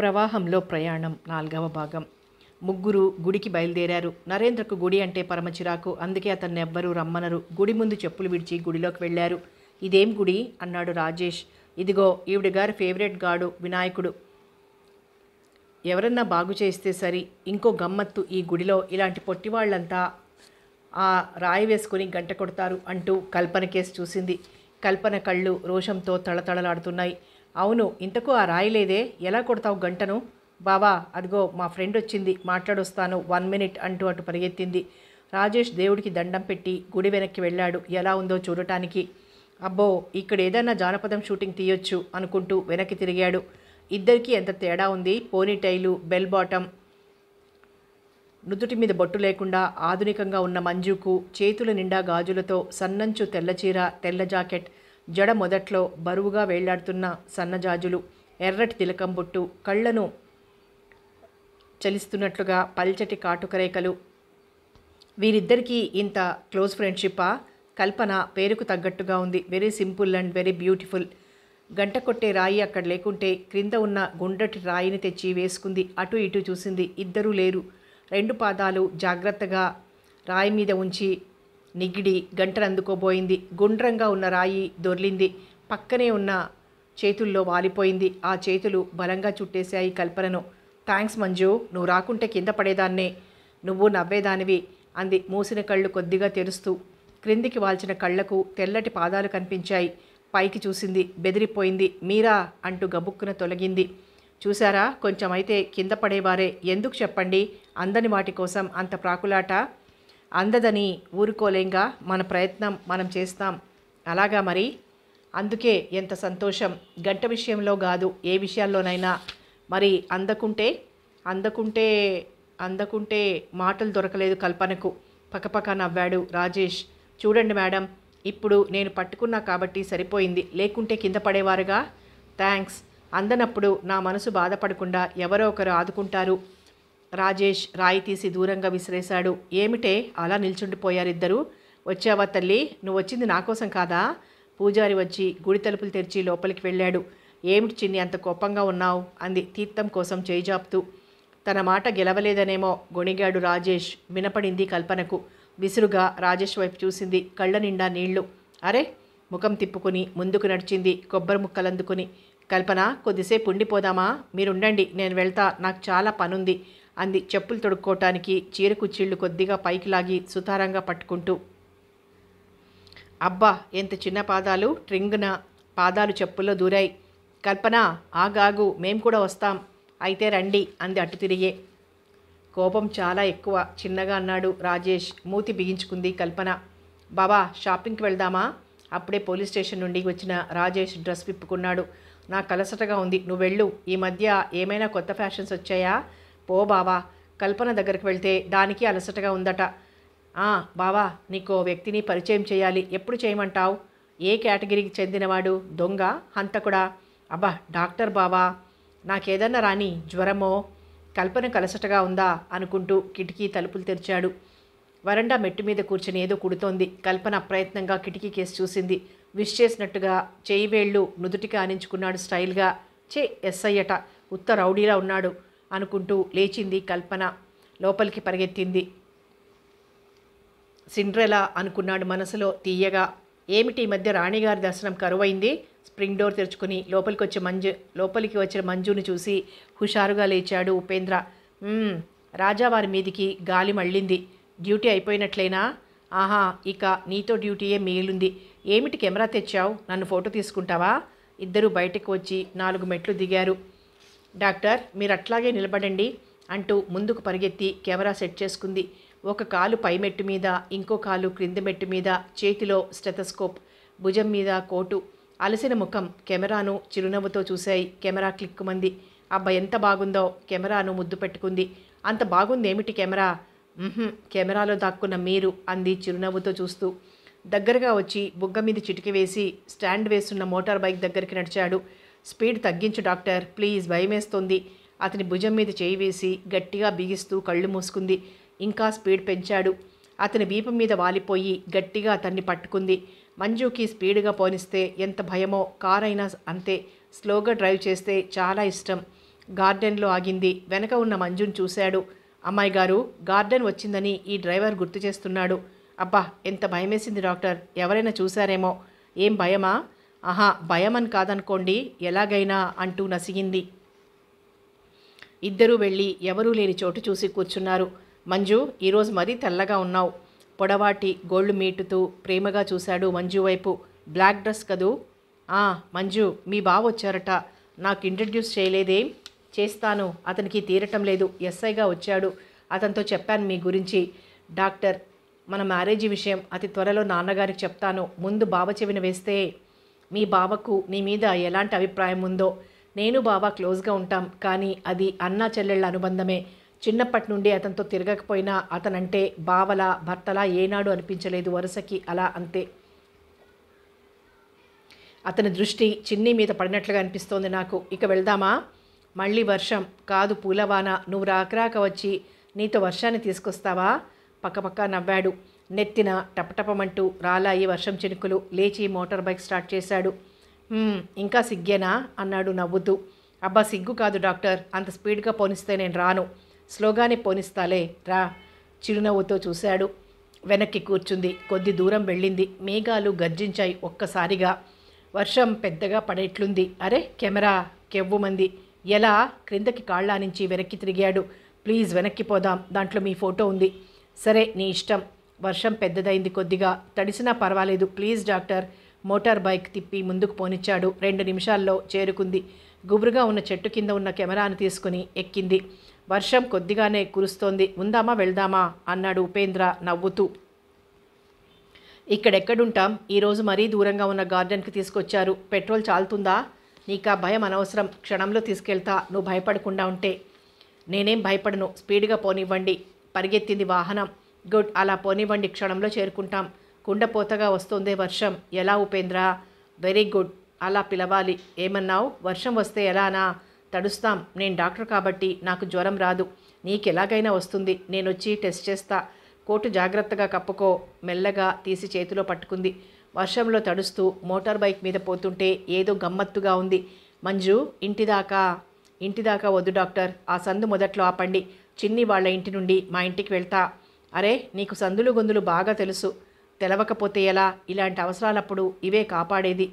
ప్రవాహంలో ప్రయాణం నాలుగవ భాగం ముగ్గురు గుడికి బయలుదేరారు నరేంద్రకు గుడి అంటే పరమ చిరాకు అందుకే అతన్ని ఎవ్వరూ రమ్మనరు గుడి ముందు చెప్పులు విడిచి గుడిలోకి వెళ్ళారు ఇదేం గుడి అన్నాడు రాజేష్ ఇదిగో ఈవిడ గారి ఫేవరెట్ గాడు వినాయకుడు ఎవరన్నా బాగు చేస్తే సరి ఇంకో గమ్మత్తు ఈ గుడిలో ఇలాంటి పొట్టి వాళ్ళంతా ఆ రాయి వేసుకుని గంట కొడతారు అంటూ కల్పన కేసు చూసింది కల్పన కళ్ళు రోషంతో తళతళలాడుతున్నాయి అవును ఇంతకు ఆ రాయలేదే ఎలా కొడతావు గంటను బావా అదిగో మా ఫ్రెండ్ వచ్చింది మాట్లాడొస్తాను వన్ మినిట్ అంటూ అటు పరిగెత్తింది రాజేష్ దేవుడికి దండం పెట్టి గుడి వెనక్కి వెళ్ళాడు ఎలా ఉందో చూడటానికి అబ్బో ఇక్కడ ఏదైనా జానపదం షూటింగ్ తీయొచ్చు అనుకుంటూ వెనక్కి తిరిగాడు ఇద్దరికీ ఎంత తేడా ఉంది పోనీటైలు బెల్ బాటమ్ నుదుటి మీద బొట్టు లేకుండా ఆధునికంగా ఉన్న మంజుకు చేతుల నిండా గాజులతో సన్నంచు తెల్లచీర తెల్ల జాకెట్ జడ మొదట్లో బరువుగా వేళ్లాడుతున్న సన్నజాజులు ఎర్రటి తిలకం బొట్టు కళ్ళను చలిస్తున్నట్లుగా పల్చటి కాటుకరేఖలు వీరిద్దరికీ ఇంత క్లోజ్ ఫ్రెండ్షిప్పా కల్పన పేరుకు తగ్గట్టుగా ఉంది very simple and very beautiful గంట కొట్టే రాయి అక్కడ లేకుంటే క్రింద ఉన్న గుండ్రటి రాయిని తెచ్చి వేసుకుంది అటు ఇటు చూసింది ఇద్దరూ లేరు రెండు పాదాలు జాగ్రత్తగా రాయి మీద ఉంచి నిగిడి గంటలందుకోబోయింది గుండ్రంగా ఉన్న రాయి దొర్లింది పక్కనే ఉన్న చేతుల్లో వాలిపోయింది ఆ చేతులు బలంగా చుట్టేశాయి కల్పనను థ్యాంక్స్ మంజు నువ్వు రాకుంటే కింద పడేదాన్నే నువ్వు నవ్వేదానివి అంది మూసిన కళ్ళు కొద్దిగా తెరుస్తూ క్రిందికి వాల్చిన కళ్లకు తెల్లటి పాదాలు కనిపించాయి పైకి చూసింది బెదిరిపోయింది మీరా అంటూ గబుక్కున తొలగింది చూసారా కొంచెమైతే కింద పడేవారే ఎందుకు చెప్పండి అందని వాటి కోసం అంత ప్రాకులాట అందదని ఊరుకోలేంగా మన ప్రయత్నం మనం చేస్తాం అలాగా మరి అందుకే ఎంత సంతోషం గంట విషయంలో కాదు ఏ విషయాల్లోనైనా మరి అందకుంటే అందకుంటే అందకుంటే మాటలు దొరకలేదు కల్పనకు పక్కపక్క నవ్వాడు రాజేష్ చూడండి మేడం ఇప్పుడు నేను పట్టుకున్నా కాబట్టి సరిపోయింది లేకుంటే కింద పడేవారుగా థ్యాంక్స్ అందనప్పుడు నా మనసు బాధపడకుండా ఎవరో ఒకరు ఆదుకుంటారు రాజేష్ రాయి తీసి దూరంగా విసిరేశాడు ఏమిటే అలా నిల్చుండిపోయారిద్దరూ వచ్చావా తల్లి నువ్వు వచ్చింది నా కోసం కాదా పూజారి వచ్చి గుడి తలుపులు తెరిచి లోపలికి వెళ్ళాడు ఏమిటి చిన్ని అంత కోపంగా ఉన్నావు అంది తీర్థం కోసం చేయిజాపుతూ తన మాట గెలవలేదనేమో గొణిగాడు రాజేష్ వినపడింది కల్పనకు విసురుగా రాజేష్ వైపు చూసింది కళ్ళ నిండా నీళ్లు అరే ముఖం తిప్పుకుని ముందుకు నడిచింది కొబ్బరి ముక్కలందుకుని కల్పన కొద్దిసేపు ఉండిపోదామా మీరుండండి నేను వెళ్తా నాకు చాలా పనుంది అంది చెప్పులు తొడుక్కోటానికి చీర కుచ్చిళ్ళు కొద్దిగా పైకి లాగి సుతారంగా పట్టుకుంటూ అబ్బా ఎంత చిన్న పాదాలు ట్రింగ్న పాదాలు చెప్పుల్లో దూరాయి కల్పన ఆగాగు మేం కూడా వస్తాం అయితే రండి అంది అటు తిరిగే కోపం చాలా ఎక్కువ చిన్నగా అన్నాడు రాజేష్ మూతి బిగించుకుంది కల్పన బాబా షాపింగ్కి వెళ్దామా అప్పుడే పోలీస్ స్టేషన్ నుండి వచ్చిన రాజేష్ డ్రెస్ విప్పుకున్నాడు నా కలసటగా ఉంది నువ్వు వెళ్ళు ఈ మధ్య ఏమైనా కొత్త ఫ్యాషన్స్ వచ్చాయా పో బావా కల్పన దగ్గరికి వెళ్తే దానికి అలసటగా ఉందట బావా నీకో వ్యక్తిని పరిచయం చేయాలి ఎప్పుడు చేయమంటావు ఏ కేటగిరీకి చెందినవాడు దొంగ హంతకుడా అబ్బా డాక్టర్ బావా నాకేదన్నా రాని జ్వరమో కల్పన కలసటగా ఉందా అనుకుంటూ కిటికీ తలుపులు తెరిచాడు వరండా మెట్టు మీద కూర్చుని ఏదో కుడుతోంది కల్పన అప్రయత్నంగా కిటికీ కేసి చూసింది విష్ చేసినట్టుగా చేయి వేళ్ళు నుదుటికి ఆనించుకున్నాడు స్టైల్గా చే ఎస్ఐ అట ఉత్త రౌడీలా ఉన్నాడు అనుకుంటూ లేచింది కల్పన లోపలికి పరిగెత్తింది సిండ్రెలా అనుకున్నాడు మనసులో తీయగా ఏమిటి ఈ మధ్య రాణిగారి దర్శనం కరువైంది స్ప్రింగ్ డోర్ తెరుచుకుని లోపలికి వచ్చే మంజు లోపలికి వచ్చిన మంజుని చూసి హుషారుగా లేచాడు ఉపేంద్ర రాజావారి మీదికి గాలి మళ్ళింది డ్యూటీ అయిపోయినట్లేనా ఆహా ఇక నీతో డ్యూటీయే మిగిలింది ఏమిటి కెమెరా తెచ్చావు నన్ను ఫోటో తీసుకుంటావా ఇద్దరు బయటకు వచ్చి నాలుగు మెట్లు దిగారు డాక్టర్ మీరు అట్లాగే నిలబడండి అంటూ ముందుకు పరిగెత్తి కెమెరా సెట్ చేసుకుంది ఒక కాలు పై మెట్టు మీద ఇంకో కాలు క్రింద మెట్టు మీద చేతిలో స్టెథస్కోప్ భుజం మీద కోటు అలసిన ముఖం కెమెరాను చిరునవ్వుతో చూశాయి కెమెరా మంది అబ్బా ఎంత బాగుందో కెమెరాను ముద్దు పెట్టుకుంది అంత బాగుంది ఏమిటి కెమెరా కెమెరాలో దాక్కున్న మీరు అంది చిరునవ్వుతో చూస్తూ దగ్గరగా వచ్చి బుగ్గ మీద చిటికి వేసి స్టాండ్ వేస్తున్న మోటార్ బైక్ దగ్గరికి నడిచాడు స్పీడ్ తగ్గించు డాక్టర్ ప్లీజ్ భయమేస్తోంది అతని భుజం మీద చేయి వేసి గట్టిగా బిగిస్తూ కళ్ళు మూసుకుంది ఇంకా స్పీడ్ పెంచాడు అతని బీపం మీద వాలిపోయి గట్టిగా అతన్ని పట్టుకుంది మంజుకి స్పీడ్గా పోనిస్తే ఎంత భయమో కార్ అయినా అంతే స్లోగా డ్రైవ్ చేస్తే చాలా ఇష్టం గార్డెన్లో ఆగింది వెనక ఉన్న మంజుని చూశాడు అమ్మాయి గారు గార్డెన్ వచ్చిందని ఈ డ్రైవర్ గుర్తు చేస్తున్నాడు అబ్బా ఎంత భయమేసింది డాక్టర్ ఎవరైనా చూశారేమో ఏం భయమా ఆహా అని కాదనుకోండి ఎలాగైనా అంటూ నసిగింది ఇద్దరూ వెళ్ళి ఎవరూ లేని చోటు చూసి కూర్చున్నారు మంజు ఈరోజు మరీ తెల్లగా ఉన్నావు పొడవాటి గోళ్ళు మీటుతూ ప్రేమగా చూశాడు మంజు వైపు బ్లాక్ డ్రెస్ కదూ ఆ మంజు మీ బావ వచ్చారట నాకు ఇంట్రడ్యూస్ చేయలేదేం చేస్తాను అతనికి తీరటం లేదు ఎస్ఐగా వచ్చాడు అతనితో చెప్పాను మీ గురించి డాక్టర్ మన మ్యారేజీ విషయం అతి త్వరలో నాన్నగారికి చెప్తాను ముందు బావ చెవిన వేస్తే మీ బావకు నీ మీద ఎలాంటి అభిప్రాయం ఉందో నేను బావ క్లోజ్గా ఉంటాం కానీ అది అన్న చెల్లెళ్ళ అనుబంధమే చిన్నప్పటి నుండి అతనితో తిరగకపోయినా అతనంటే బావలా భర్తలా ఏనాడు అనిపించలేదు వరుసకి అలా అంతే అతని దృష్టి చిన్ని మీద పడినట్లుగా అనిపిస్తోంది నాకు ఇక వెళ్దామా మళ్ళీ వర్షం కాదు పూలవాన నువ్వు రాకరాక వచ్చి నీతో వర్షాన్ని తీసుకొస్తావా పక్కపక్క నవ్వాడు నెత్తిన టపటపమంటూ రాలాయి వర్షం చినుకులు లేచి మోటార్ బైక్ స్టార్ట్ చేశాడు ఇంకా సిగ్గేనా అన్నాడు నవ్వుతూ అబ్బా సిగ్గు కాదు డాక్టర్ అంత స్పీడ్గా పోనిస్తే నేను రాను స్లోగానే పోనిస్తాలే రా చిరునవ్వుతో చూశాడు వెనక్కి కూర్చుంది కొద్ది దూరం వెళ్ళింది మేఘాలు గర్జించాయి ఒక్కసారిగా వర్షం పెద్దగా పడేట్లుంది అరే కెమెరా కెవ్వుమంది ఎలా క్రిందకి కాళ్ళ నుంచి వెనక్కి తిరిగాడు ప్లీజ్ వెనక్కి పోదాం దాంట్లో మీ ఫోటో ఉంది సరే నీ ఇష్టం వర్షం పెద్దదైంది కొద్దిగా తడిసినా పర్వాలేదు ప్లీజ్ డాక్టర్ మోటార్ బైక్ తిప్పి ముందుకు పోనిచ్చాడు రెండు నిమిషాల్లో చేరుకుంది గుబురుగా ఉన్న చెట్టు కింద ఉన్న కెమెరాను తీసుకుని ఎక్కింది వర్షం కొద్దిగానే కురుస్తోంది ఉందామా వెళ్దామా అన్నాడు ఉపేంద్ర నవ్వుతూ ఇక్కడెక్కడుంటాం ఈరోజు మరీ దూరంగా ఉన్న గార్డెన్కి తీసుకొచ్చారు పెట్రోల్ చాలుతుందా నీకా భయం అనవసరం క్షణంలో తీసుకెళ్తా నువ్వు భయపడకుండా ఉంటే నేనేం భయపడను స్పీడ్గా పోనివ్వండి పరిగెత్తింది వాహనం గుడ్ అలా పోనివ్వండి క్షణంలో చేరుకుంటాం కుండపోతగా వస్తుంది వర్షం ఎలా ఉపేంద్ర వెరీ గుడ్ అలా పిలవాలి ఏమన్నావు వర్షం వస్తే ఎలానా తడుస్తాం నేను డాక్టర్ కాబట్టి నాకు జ్వరం రాదు నీకెలాగైనా వస్తుంది నేను వచ్చి టెస్ట్ చేస్తా కోటు జాగ్రత్తగా కప్పుకో మెల్లగా తీసి చేతిలో పట్టుకుంది వర్షంలో తడుస్తూ మోటార్ బైక్ మీద పోతుంటే ఏదో గమ్మత్తుగా ఉంది మంజు ఇంటిదాకా ఇంటిదాకా వద్దు డాక్టర్ ఆ సందు మొదట్లో ఆపండి చిన్ని వాళ్ళ ఇంటి నుండి మా ఇంటికి వెళ్తా అరే నీకు సందులు గొందులు బాగా తెలుసు తెలవకపోతే ఎలా ఇలాంటి అవసరాలప్పుడు ఇవే కాపాడేది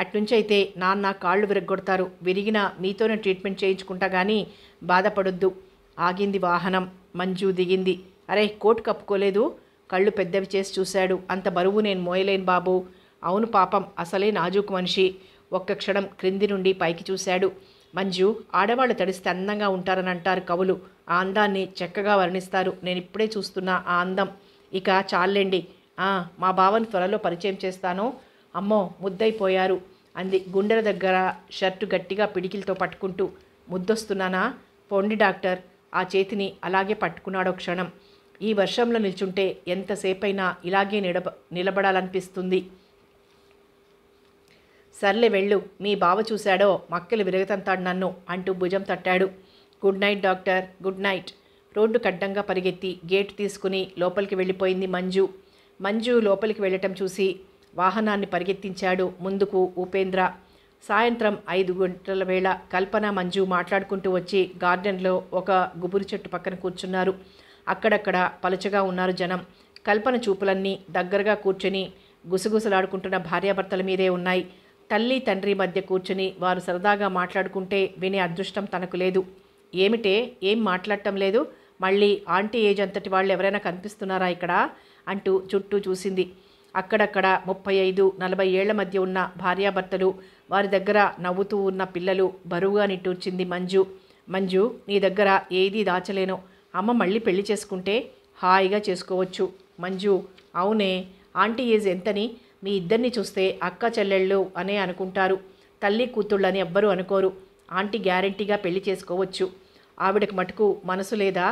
అట్నుంచైతే నాన్న కాళ్ళు విరగొడతారు విరిగినా మీతోనే ట్రీట్మెంట్ చేయించుకుంటా కానీ బాధపడొద్దు ఆగింది వాహనం మంజు దిగింది అరే కోటు కప్పుకోలేదు కళ్ళు పెద్దవి చేసి చూశాడు అంత బరువు నేను మోయలేను బాబు అవును పాపం అసలే నాజూకు మనిషి ఒక్క క్షణం క్రింది నుండి పైకి చూశాడు మంజు ఆడవాళ్ళు తడిస్తే అందంగా ఉంటారని అంటారు కవులు ఆ అందాన్ని చక్కగా వర్ణిస్తారు నేను ఇప్పుడే చూస్తున్న ఆ అందం ఇక చాలండి మా బావని త్వరలో పరిచయం చేస్తాను అమ్మో ముద్దైపోయారు అంది గుండెల దగ్గర షర్టు గట్టిగా పిడికిలతో పట్టుకుంటూ ముద్దొస్తున్నానా పొండి డాక్టర్ ఆ చేతిని అలాగే పట్టుకున్నాడో క్షణం ఈ వర్షంలో నిల్చుంటే ఎంతసేపైనా ఇలాగే నిలబ నిలబడాలనిపిస్తుంది సర్లే వెళ్ళు మీ బావ చూశాడో మక్కలు విరగతంతాడు నన్ను అంటూ భుజం తట్టాడు good night doctor good night road కడ్డంగా పరిగెత్తి గేటు తీసుకుని లోపలికి వెళ్ళిపోయింది మంజు మంజు లోపలికి వెళ్ళటం చూసి వాహనాన్ని పరిగెత్తించాడు ముందుకు ఉపేంద్ర సాయంత్రం ఐదు గంటల వేళ కల్పన మంజు మాట్లాడుకుంటూ వచ్చి గార్డెన్లో ఒక గుబురు చెట్టు పక్కన కూర్చున్నారు అక్కడక్కడ పలుచగా ఉన్నారు జనం కల్పన చూపులన్నీ దగ్గరగా కూర్చొని గుసగుసలాడుకుంటున్న భార్యాభర్తల మీదే ఉన్నాయి తల్లి తండ్రి మధ్య కూర్చుని వారు సరదాగా మాట్లాడుకుంటే వినే అదృష్టం తనకు లేదు ఏమిటే ఏం మాట్లాడటం లేదు మళ్ళీ ఆంటీ ఏజ్ అంతటి వాళ్ళు ఎవరైనా కనిపిస్తున్నారా ఇక్కడ అంటూ చుట్టూ చూసింది అక్కడక్కడ ముప్పై ఐదు నలభై ఏళ్ల మధ్య ఉన్న భార్యాభర్తలు వారి దగ్గర నవ్వుతూ ఉన్న పిల్లలు బరువుగా నిట్టూర్చింది మంజు మంజు నీ దగ్గర ఏదీ దాచలేను అమ్మ మళ్ళీ పెళ్లి చేసుకుంటే హాయిగా చేసుకోవచ్చు మంజు అవునే ఆంటీ ఏజ్ ఎంతని మీ ఇద్దరిని చూస్తే అక్క చెల్లెళ్ళు అనే అనుకుంటారు తల్లి కూతుళ్ళని ఎవ్వరూ అనుకోరు ఆంటీ గ్యారంటీగా పెళ్లి చేసుకోవచ్చు ఆవిడకు మటుకు మనసు లేదా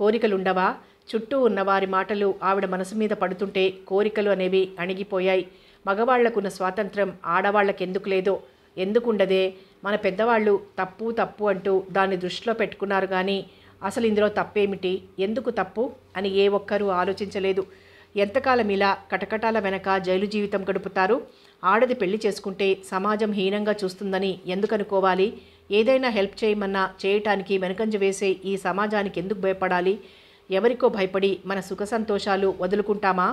కోరికలుండవా చుట్టూ ఉన్నవారి మాటలు ఆవిడ మనసు మీద పడుతుంటే కోరికలు అనేవి అణిగిపోయాయి మగవాళ్లకున్న స్వాతంత్రం ఆడవాళ్లకెందుకు లేదో ఎందుకుండదే మన పెద్దవాళ్ళు తప్పు తప్పు అంటూ దాన్ని దృష్టిలో పెట్టుకున్నారు కానీ అసలు ఇందులో తప్పేమిటి ఎందుకు తప్పు అని ఏ ఒక్కరూ ఆలోచించలేదు ఎంతకాలం ఇలా కటకటాల వెనక జైలు జీవితం గడుపుతారు ఆడది పెళ్లి చేసుకుంటే సమాజం హీనంగా చూస్తుందని ఎందుకనుకోవాలి ఏదైనా హెల్ప్ చేయమన్నా చేయటానికి వెనకంజ వేసే ఈ సమాజానికి ఎందుకు భయపడాలి ఎవరికో భయపడి మన సుఖ సంతోషాలు వదులుకుంటామా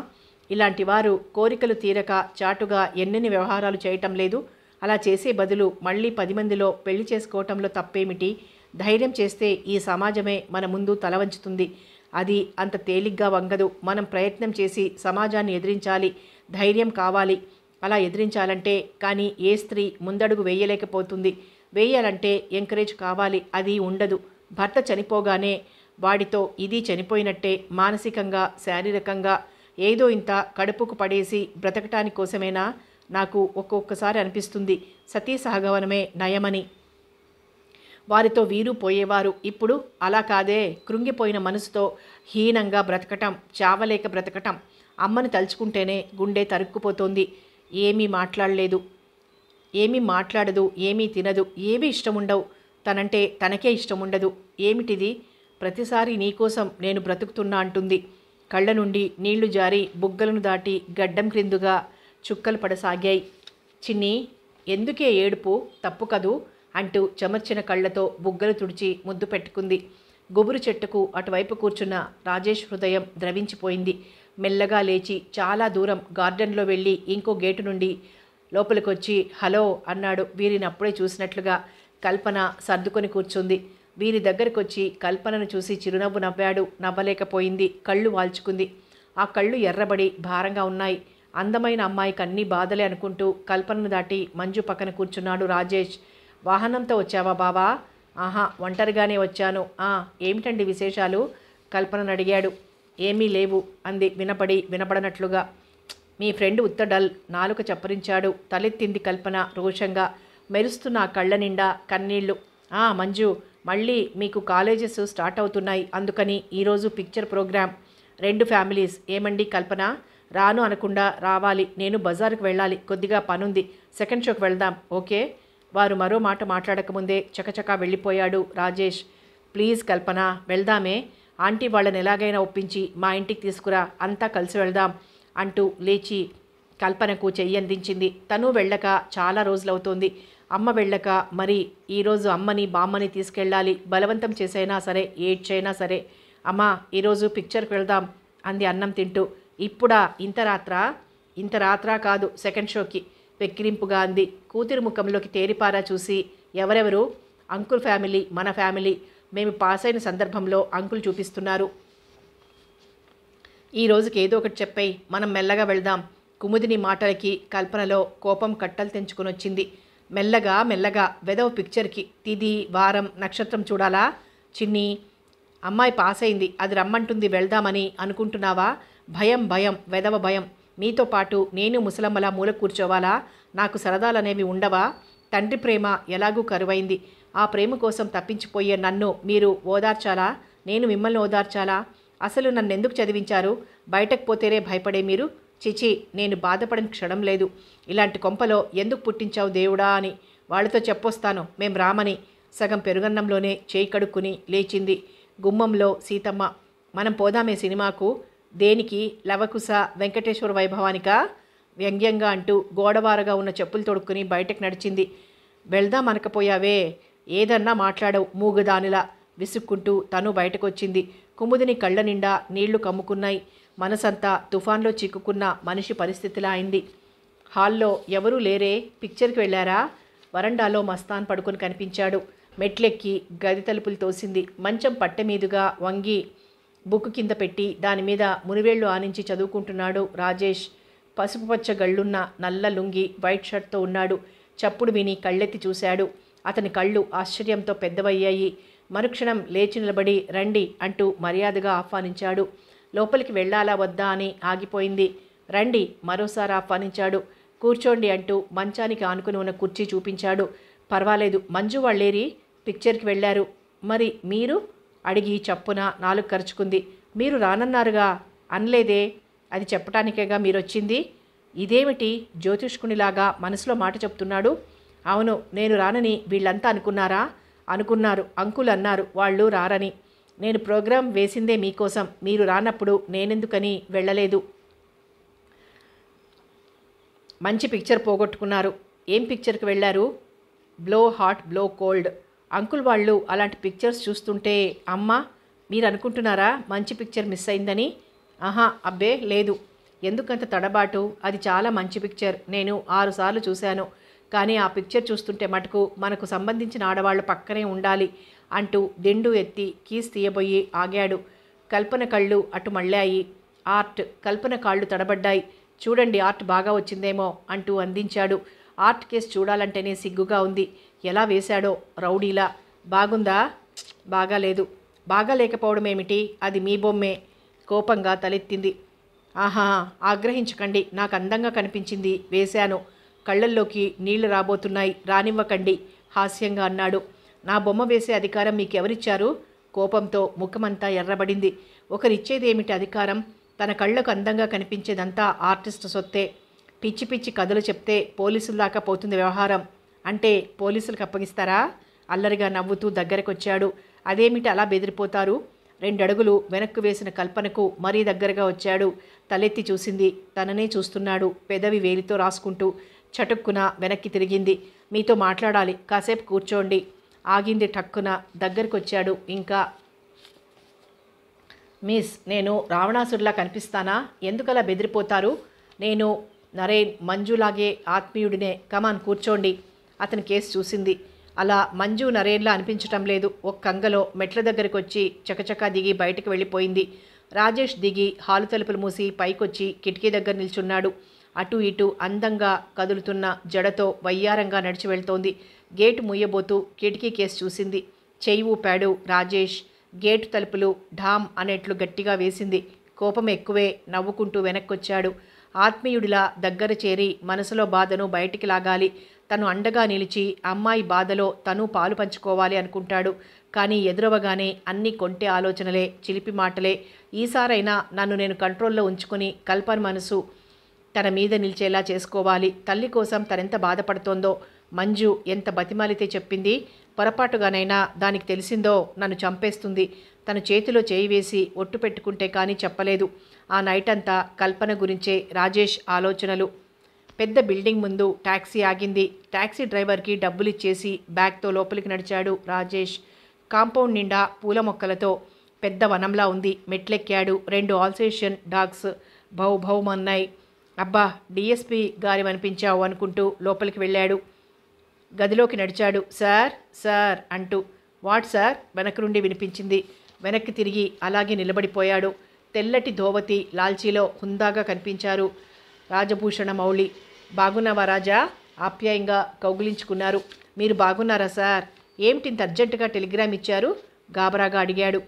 ఇలాంటి వారు కోరికలు తీరక చాటుగా ఎన్నెన్ని వ్యవహారాలు చేయటం లేదు అలా చేసే బదులు మళ్ళీ పది మందిలో పెళ్లి చేసుకోవటంలో తప్పేమిటి ధైర్యం చేస్తే ఈ సమాజమే మన ముందు తలవంచుతుంది అది అంత తేలిగ్గా వంగదు మనం ప్రయత్నం చేసి సమాజాన్ని ఎదిరించాలి ధైర్యం కావాలి అలా ఎదిరించాలంటే కానీ ఏ స్త్రీ ముందడుగు వేయలేకపోతుంది వేయాలంటే ఎంకరేజ్ కావాలి అది ఉండదు భర్త చనిపోగానే వాడితో ఇది చనిపోయినట్టే మానసికంగా శారీరకంగా ఏదో ఇంత కడుపుకు పడేసి బ్రతకటాని కోసమేనా నాకు ఒక్కొక్కసారి అనిపిస్తుంది సతీ సహగమనమే నయమని వారితో వీరు పోయేవారు ఇప్పుడు అలా కాదే కృంగిపోయిన మనసుతో హీనంగా బ్రతకటం చావలేక బ్రతకటం అమ్మను తలుచుకుంటేనే గుండె తరుక్కుపోతోంది ఏమీ మాట్లాడలేదు ఏమీ మాట్లాడదు ఏమీ తినదు ఏమీ ఇష్టం ఉండవు తనంటే తనకే ఇష్టం ఉండదు ఏమిటిది ప్రతిసారి నీకోసం నేను బ్రతుకుతున్నా అంటుంది కళ్ళ నుండి నీళ్లు జారి బుగ్గలను దాటి గడ్డం క్రిందుగా చుక్కలు పడసాగాయి చిన్ని ఎందుకే ఏడుపు తప్పు కదూ అంటూ చెమర్చిన కళ్ళతో బుగ్గలు తుడిచి ముద్దు పెట్టుకుంది గుబురు చెట్టుకు అటువైపు కూర్చున్న రాజేష్ హృదయం ద్రవించిపోయింది మెల్లగా లేచి చాలా దూరం గార్డెన్లో వెళ్ళి ఇంకో గేటు నుండి లోపలికొచ్చి హలో అన్నాడు వీరిని అప్పుడే చూసినట్లుగా కల్పన సర్దుకొని కూర్చుంది వీరి దగ్గరకొచ్చి కల్పనను చూసి చిరునవ్వు నవ్వాడు నవ్వలేకపోయింది కళ్ళు వాల్చుకుంది ఆ కళ్ళు ఎర్రబడి భారంగా ఉన్నాయి అందమైన అమ్మాయికి అన్ని బాధలే అనుకుంటూ కల్పనను దాటి మంజు పక్కన కూర్చున్నాడు రాజేష్ వాహనంతో వచ్చావా బావా ఆహా ఒంటరిగానే వచ్చాను ఆ ఏమిటండి విశేషాలు కల్పన అడిగాడు ఏమీ లేవు అంది వినపడి వినపడనట్లుగా మీ ఫ్రెండ్ ఉత్తడల్ నాలుక చప్పరించాడు తలెత్తింది కల్పన రోషంగా మెరుస్తున్న కళ్ళ నిండా కన్నీళ్లు ఆ మంజు మళ్ళీ మీకు కాలేజెస్ స్టార్ట్ అవుతున్నాయి అందుకని ఈరోజు పిక్చర్ ప్రోగ్రామ్ రెండు ఫ్యామిలీస్ ఏమండి కల్పన రాను అనకుండా రావాలి నేను బజార్కు వెళ్ళాలి కొద్దిగా పనుంది సెకండ్ షోకి వెళ్దాం ఓకే వారు మరో మాట మాట్లాడకముందే చకచకా వెళ్ళిపోయాడు రాజేష్ ప్లీజ్ కల్పన వెళ్దామే ఆంటీ వాళ్ళని ఎలాగైనా ఒప్పించి మా ఇంటికి తీసుకురా అంతా కలిసి వెళ్దాం అంటూ లేచి కల్పనకు చెయ్యి అందించింది తను వెళ్ళక చాలా రోజులవుతోంది అమ్మ వెళ్ళక మరి ఈరోజు అమ్మని బామ్మని తీసుకెళ్ళాలి బలవంతం చేసైనా సరే ఏడ్చైనా సరే అమ్మా ఈరోజు పిక్చర్కి వెళ్దాం అంది అన్నం తింటూ ఇప్పుడా ఇంత రాత్రా ఇంత రాత్రా కాదు సెకండ్ షోకి వెక్కిరింపుగా అంది కూతురు ముఖంలోకి తేరిపారా చూసి ఎవరెవరు అంకుల్ ఫ్యామిలీ మన ఫ్యామిలీ మేము పాస్ అయిన సందర్భంలో అంకుల్ చూపిస్తున్నారు ఈ రోజుకి ఏదో ఒకటి చెప్పై మనం మెల్లగా వెళ్దాం కుముదిని మాటలకి కల్పనలో కోపం కట్టలు తెంచుకొని వచ్చింది మెల్లగా మెల్లగా వెదవ పిక్చర్కి తిది వారం నక్షత్రం చూడాలా చిన్ని అమ్మాయి పాస్ అయింది అది రమ్మంటుంది వెళ్దామని అనుకుంటున్నావా భయం భయం వెదవ భయం మీతో పాటు నేను ముసలమ్మలా మూల కూర్చోవాలా నాకు సరదాలనేవి ఉండవా తండ్రి ప్రేమ ఎలాగూ కరువైంది ఆ ప్రేమ కోసం తప్పించిపోయే నన్ను మీరు ఓదార్చాలా నేను మిమ్మల్ని ఓదార్చాలా అసలు నన్ను ఎందుకు చదివించారు బయటకు పోతేనే భయపడే మీరు చిచి నేను బాధపడని క్షణం లేదు ఇలాంటి కొంపలో ఎందుకు పుట్టించావు దేవుడా అని వాళ్ళతో చెప్పొస్తాను మేం రామని సగం పెరుగన్నంలోనే చేయి కడుక్కుని లేచింది గుమ్మంలో సీతమ్మ మనం పోదామే సినిమాకు దేనికి లవకుశ వెంకటేశ్వర వైభవానిక వ్యంగ్యంగా అంటూ గోడవారగా ఉన్న చెప్పులు తొడుక్కుని బయటకు నడిచింది వెళ్దాం అనకపోయావే ఏదన్నా మాట్లాడవు మూగదానిలా విసుక్కుంటూ తను బయటకొచ్చింది కుముదిని కళ్ళ నిండా నీళ్లు కమ్ముకున్నాయి మనసంతా తుఫాన్లో చిక్కుకున్న మనిషి పరిస్థితిలా అయింది హాల్లో ఎవరూ లేరే పిక్చర్కి వెళ్ళారా వరండాలో మస్తాన్ పడుకొని కనిపించాడు మెట్లెక్కి గది తలుపులు తోసింది మంచం పట్టె మీదుగా వంగి బుక్ కింద పెట్టి దాని మీద మునివేళ్లు ఆనించి చదువుకుంటున్నాడు రాజేష్ పసుపుపచ్చ గళ్ళున్న నల్ల లుంగి వైట్ షర్ట్తో ఉన్నాడు చప్పుడు విని కళ్ళెత్తి చూశాడు అతని కళ్ళు ఆశ్చర్యంతో పెద్దవయ్యాయి మరుక్షణం లేచి నిలబడి రండి అంటూ మర్యాదగా ఆహ్వానించాడు లోపలికి వెళ్ళాలా వద్దా అని ఆగిపోయింది రండి మరోసారి ఆహ్వానించాడు కూర్చోండి అంటూ మంచానికి ఆనుకుని ఉన్న కుర్చీ చూపించాడు పర్వాలేదు మంజు వాళ్ళేరి పిక్చర్కి వెళ్ళారు మరి మీరు అడిగి చప్పున నాలుగు ఖర్చుకుంది మీరు రానన్నారుగా అనలేదే అది చెప్పటానికేగా మీరొచ్చింది ఇదేమిటి జ్యోతిష్కునిలాగా మనసులో మాట చెప్తున్నాడు అవును నేను రానని వీళ్ళంతా అనుకున్నారా అనుకున్నారు అంకుల్ అన్నారు వాళ్ళు రారని నేను ప్రోగ్రాం వేసిందే మీకోసం మీరు రానప్పుడు నేనెందుకని వెళ్ళలేదు మంచి పిక్చర్ పోగొట్టుకున్నారు ఏం పిక్చర్కి వెళ్ళారు blow hot blow cold uncle వాళ్ళు అలాంటి పిక్చర్స్ చూస్తుంటే అమ్మ మీరు అనుకుంటున్నారా మంచి పిక్చర్ మిస్ అయిందని ఆహా అబ్బే లేదు ఎందుకంత తడబాటు అది చాలా మంచి పిక్చర్ నేను ఆరుసార్లు చూశాను కానీ ఆ పిక్చర్ చూస్తుంటే మటుకు మనకు సంబంధించిన ఆడవాళ్ళు పక్కనే ఉండాలి అంటూ దిండు ఎత్తి కీస్ తీయబోయి ఆగాడు కల్పన కళ్ళు అటు మళ్ళాయి ఆర్ట్ కల్పన కాళ్ళు తడబడ్డాయి చూడండి ఆర్ట్ బాగా వచ్చిందేమో అంటూ అందించాడు ఆర్ట్ కేసు చూడాలంటేనే సిగ్గుగా ఉంది ఎలా వేశాడో రౌడీలా బాగుందా బాగాలేదు బాగా లేకపోవడమేమిటి అది మీ బొమ్మే కోపంగా తలెత్తింది ఆహా ఆగ్రహించకండి నాకు అందంగా కనిపించింది వేశాను కళ్ళల్లోకి నీళ్లు రాబోతున్నాయి రానివ్వకండి హాస్యంగా అన్నాడు నా బొమ్మ వేసే అధికారం మీకెవరిచ్చారు కోపంతో ముఖమంతా ఎర్రబడింది ఒకరిచ్చేదేమిటి అధికారం తన కళ్ళకు అందంగా కనిపించేదంతా ఆర్టిస్ట్ సొత్తే పిచ్చి పిచ్చి కథలు చెప్తే పోలీసుల దాకా పోతుంది వ్యవహారం అంటే పోలీసులకు అప్పగిస్తారా అల్లరిగా నవ్వుతూ దగ్గరకొచ్చాడు అదేమిటి అలా బెదిరిపోతారు రెండడుగులు వెనక్కు వేసిన కల్పనకు మరీ దగ్గరగా వచ్చాడు తలెత్తి చూసింది తననే చూస్తున్నాడు పెదవి వేలితో రాసుకుంటూ చటుక్కున వెనక్కి తిరిగింది మీతో మాట్లాడాలి కాసేపు కూర్చోండి ఆగింది టక్కున వచ్చాడు ఇంకా మిస్ నేను రావణాసుడిలా కనిపిస్తానా ఎందుకలా బెదిరిపోతారు నేను నరేన్ మంజులాగే ఆత్మీయుడినే కమాన్ కూర్చోండి అతని కేసు చూసింది అలా మంజు నరేన్లా అనిపించటం లేదు ఒక కంగలో మెట్ల దగ్గరికి వచ్చి చకచకా దిగి బయటకు వెళ్ళిపోయింది రాజేష్ దిగి హాలు తలుపులు మూసి పైకొచ్చి కిటికీ దగ్గర నిల్చున్నాడు అటు ఇటు అందంగా కదులుతున్న జడతో వయ్యారంగా నడిచి వెళ్తోంది గేటు ముయ్యబోతూ కిటికీ కేసు చూసింది చెయ్యి ఊపాడు రాజేష్ గేటు తలుపులు ఢామ్ అనేట్లు గట్టిగా వేసింది కోపం ఎక్కువే నవ్వుకుంటూ వెనక్కొచ్చాడు ఆత్మీయుడిలా దగ్గర చేరి మనసులో బాధను బయటికి లాగాలి తను అండగా నిలిచి అమ్మాయి బాధలో తను పాలు పంచుకోవాలి అనుకుంటాడు కానీ ఎదురవగానే అన్ని కొంటే ఆలోచనలే చిలిపి మాటలే ఈసారైనా నన్ను నేను కంట్రోల్లో ఉంచుకుని కల్పన మనసు తన మీద నిలిచేలా చేసుకోవాలి తల్లి కోసం తనెంత బాధపడుతోందో మంజు ఎంత బతిమాలితే చెప్పింది పొరపాటుగానైనా దానికి తెలిసిందో నన్ను చంపేస్తుంది తన చేతిలో చేయి వేసి ఒట్టు పెట్టుకుంటే కానీ చెప్పలేదు ఆ నైట్ అంతా కల్పన గురించే రాజేష్ ఆలోచనలు పెద్ద బిల్డింగ్ ముందు టాక్సీ ఆగింది టాక్సీ డ్రైవర్కి డబ్బులు ఇచ్చేసి బ్యాగ్తో లోపలికి నడిచాడు రాజేష్ కాంపౌండ్ నిండా పూల మొక్కలతో పెద్ద వనంలా ఉంది మెట్లెక్కాడు రెండు ఆల్సేషియన్ డాగ్స్ భౌ భౌమన్నాయి అబ్బా డిఎస్పి గారి అనిపించావు అనుకుంటూ లోపలికి వెళ్ళాడు గదిలోకి నడిచాడు సార్ సార్ అంటూ వాట్ సార్ వెనక నుండి వినిపించింది వెనక్కి తిరిగి అలాగే నిలబడిపోయాడు తెల్లటి ధోవతి లాల్చీలో హుందాగా కనిపించారు రాజభూషణ మౌళి బాగున్నావా రాజా ఆప్యాయంగా కౌగులించుకున్నారు మీరు బాగున్నారా సార్ ఏమిటింత అర్జెంటుగా టెలిగ్రామ్ ఇచ్చారు గాబరాగా అడిగాడు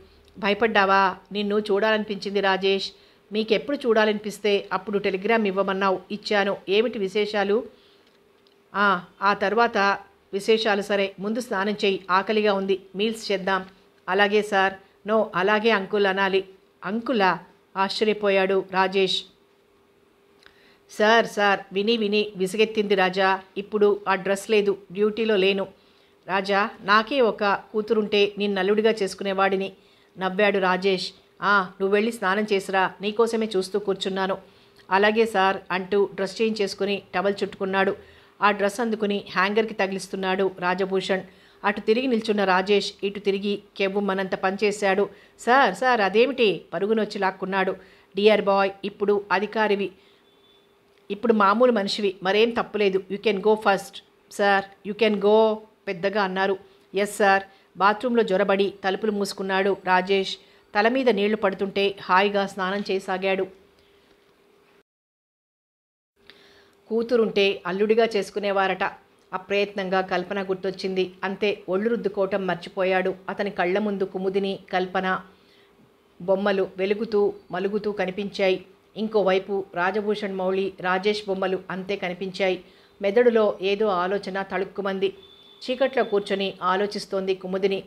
భయపడ్డావా నిన్ను చూడాలనిపించింది రాజేష్ మీకెప్పుడు చూడాలనిపిస్తే అప్పుడు టెలిగ్రామ్ ఇవ్వమన్నావు ఇచ్చాను ఏమిటి విశేషాలు ఆ తర్వాత విశేషాలు సరే ముందు స్నానం చేయి ఆకలిగా ఉంది మీల్స్ చేద్దాం అలాగే సార్ నో అలాగే అంకుల్ అనాలి అంకుల ఆశ్చర్యపోయాడు రాజేష్ సార్ సార్ విని విని విసిగెత్తింది రాజా ఇప్పుడు ఆ డ్రెస్ లేదు డ్యూటీలో లేను రాజా నాకే ఒక కూతురుంటే నేను నల్లుడిగా చేసుకునేవాడిని నవ్వాడు రాజేష్ ఆ నువ్వు వెళ్ళి స్నానం చేసిరా నీకోసమే చూస్తూ కూర్చున్నాను అలాగే సార్ అంటూ డ్రెస్ చేంజ్ చేసుకుని టవల్ చుట్టుకున్నాడు ఆ డ్రెస్ అందుకుని హ్యాంగర్కి తగిలిస్తున్నాడు రాజభూషణ్ అటు తిరిగి నిల్చున్న రాజేష్ ఇటు తిరిగి కెవ్వు మనంత పనిచేశాడు సార్ సార్ అదేమిటి పరుగునొచ్చి లాక్కున్నాడు డియర్ బాయ్ ఇప్పుడు అధికారివి ఇప్పుడు మామూలు మనిషివి మరేం తప్పులేదు you can go first sir you can go పెద్దగా అన్నారు ఎస్ సార్ బాత్రూంలో జ్వరబడి తలుపులు మూసుకున్నాడు రాజేష్ తల మీద నీళ్లు పడుతుంటే హాయిగా స్నానం చేయసాగాడు కూతురుంటే అల్లుడిగా చేసుకునేవారట అప్రయత్నంగా కల్పన గుర్తొచ్చింది అంతే ఒళ్ళు రుద్దుకోవటం మర్చిపోయాడు అతని కళ్ళ ముందు కుముదిని కల్పన బొమ్మలు వెలుగుతూ మలుగుతూ కనిపించాయి ఇంకోవైపు రాజభూషణ్ మౌళి రాజేష్ బొమ్మలు అంతే కనిపించాయి మెదడులో ఏదో ఆలోచన తళుక్కుమంది చీకట్లో కూర్చొని ఆలోచిస్తోంది కుముదిని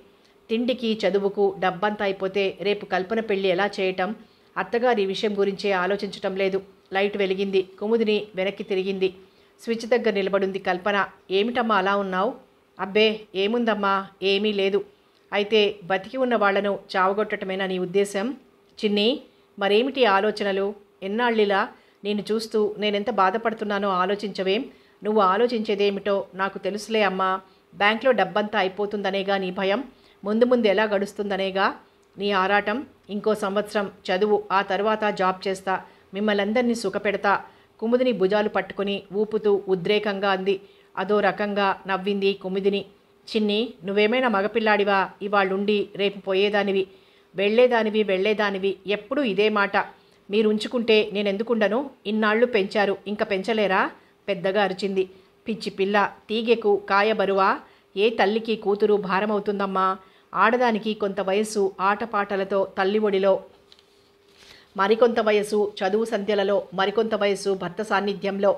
తిండికి చదువుకు డబ్బంతా అయిపోతే రేపు కల్పన పెళ్లి ఎలా చేయటం అత్తగారి విషయం గురించే ఆలోచించటం లేదు లైట్ వెలిగింది కుముదిని వెనక్కి తిరిగింది స్విచ్ దగ్గర నిలబడింది కల్పన ఏమిటమ్మా అలా ఉన్నావు అబ్బే ఏముందమ్మా ఏమీ లేదు అయితే బతికి ఉన్న వాళ్లను చావగొట్టడమేనా నీ ఉద్దేశం చిన్ని మరేమిటి ఆలోచనలు ఎన్నాళ్ళిలా నేను చూస్తూ నేనెంత బాధపడుతున్నానో ఆలోచించవేం నువ్వు ఆలోచించేదేమిటో నాకు తెలుసులే అమ్మా బ్యాంక్లో డబ్బంతా అయిపోతుందనేగా నీ భయం ముందు ముందు ఎలా గడుస్తుందనేగా నీ ఆరాటం ఇంకో సంవత్సరం చదువు ఆ తర్వాత జాబ్ చేస్తా మిమ్మల్ని అందరినీ సుఖపెడతా కుముదిని భుజాలు పట్టుకుని ఊపుతూ ఉద్రేకంగా అంది అదో రకంగా నవ్వింది కుముదిని చిన్ని నువ్వేమైనా మగపిల్లాడివా ఇవాళ్ళుండి రేపు పోయేదానివి వెళ్ళేదానివి వెళ్ళేదానివి ఎప్పుడూ ఇదే మాట మీరు ఉంచుకుంటే నేను ఎందుకుండను ఇన్నాళ్ళు పెంచారు ఇంకా పెంచలేరా పెద్దగా అరిచింది పిచ్చి పిల్ల తీగెకు కాయ బరువా ఏ తల్లికి కూతురు భారమవుతుందమ్మా ఆడదానికి కొంత వయస్సు ఆటపాటలతో తల్లి ఒడిలో మరికొంత వయసు చదువు సంధ్యలలో మరికొంత వయసు భర్త సాన్నిధ్యంలో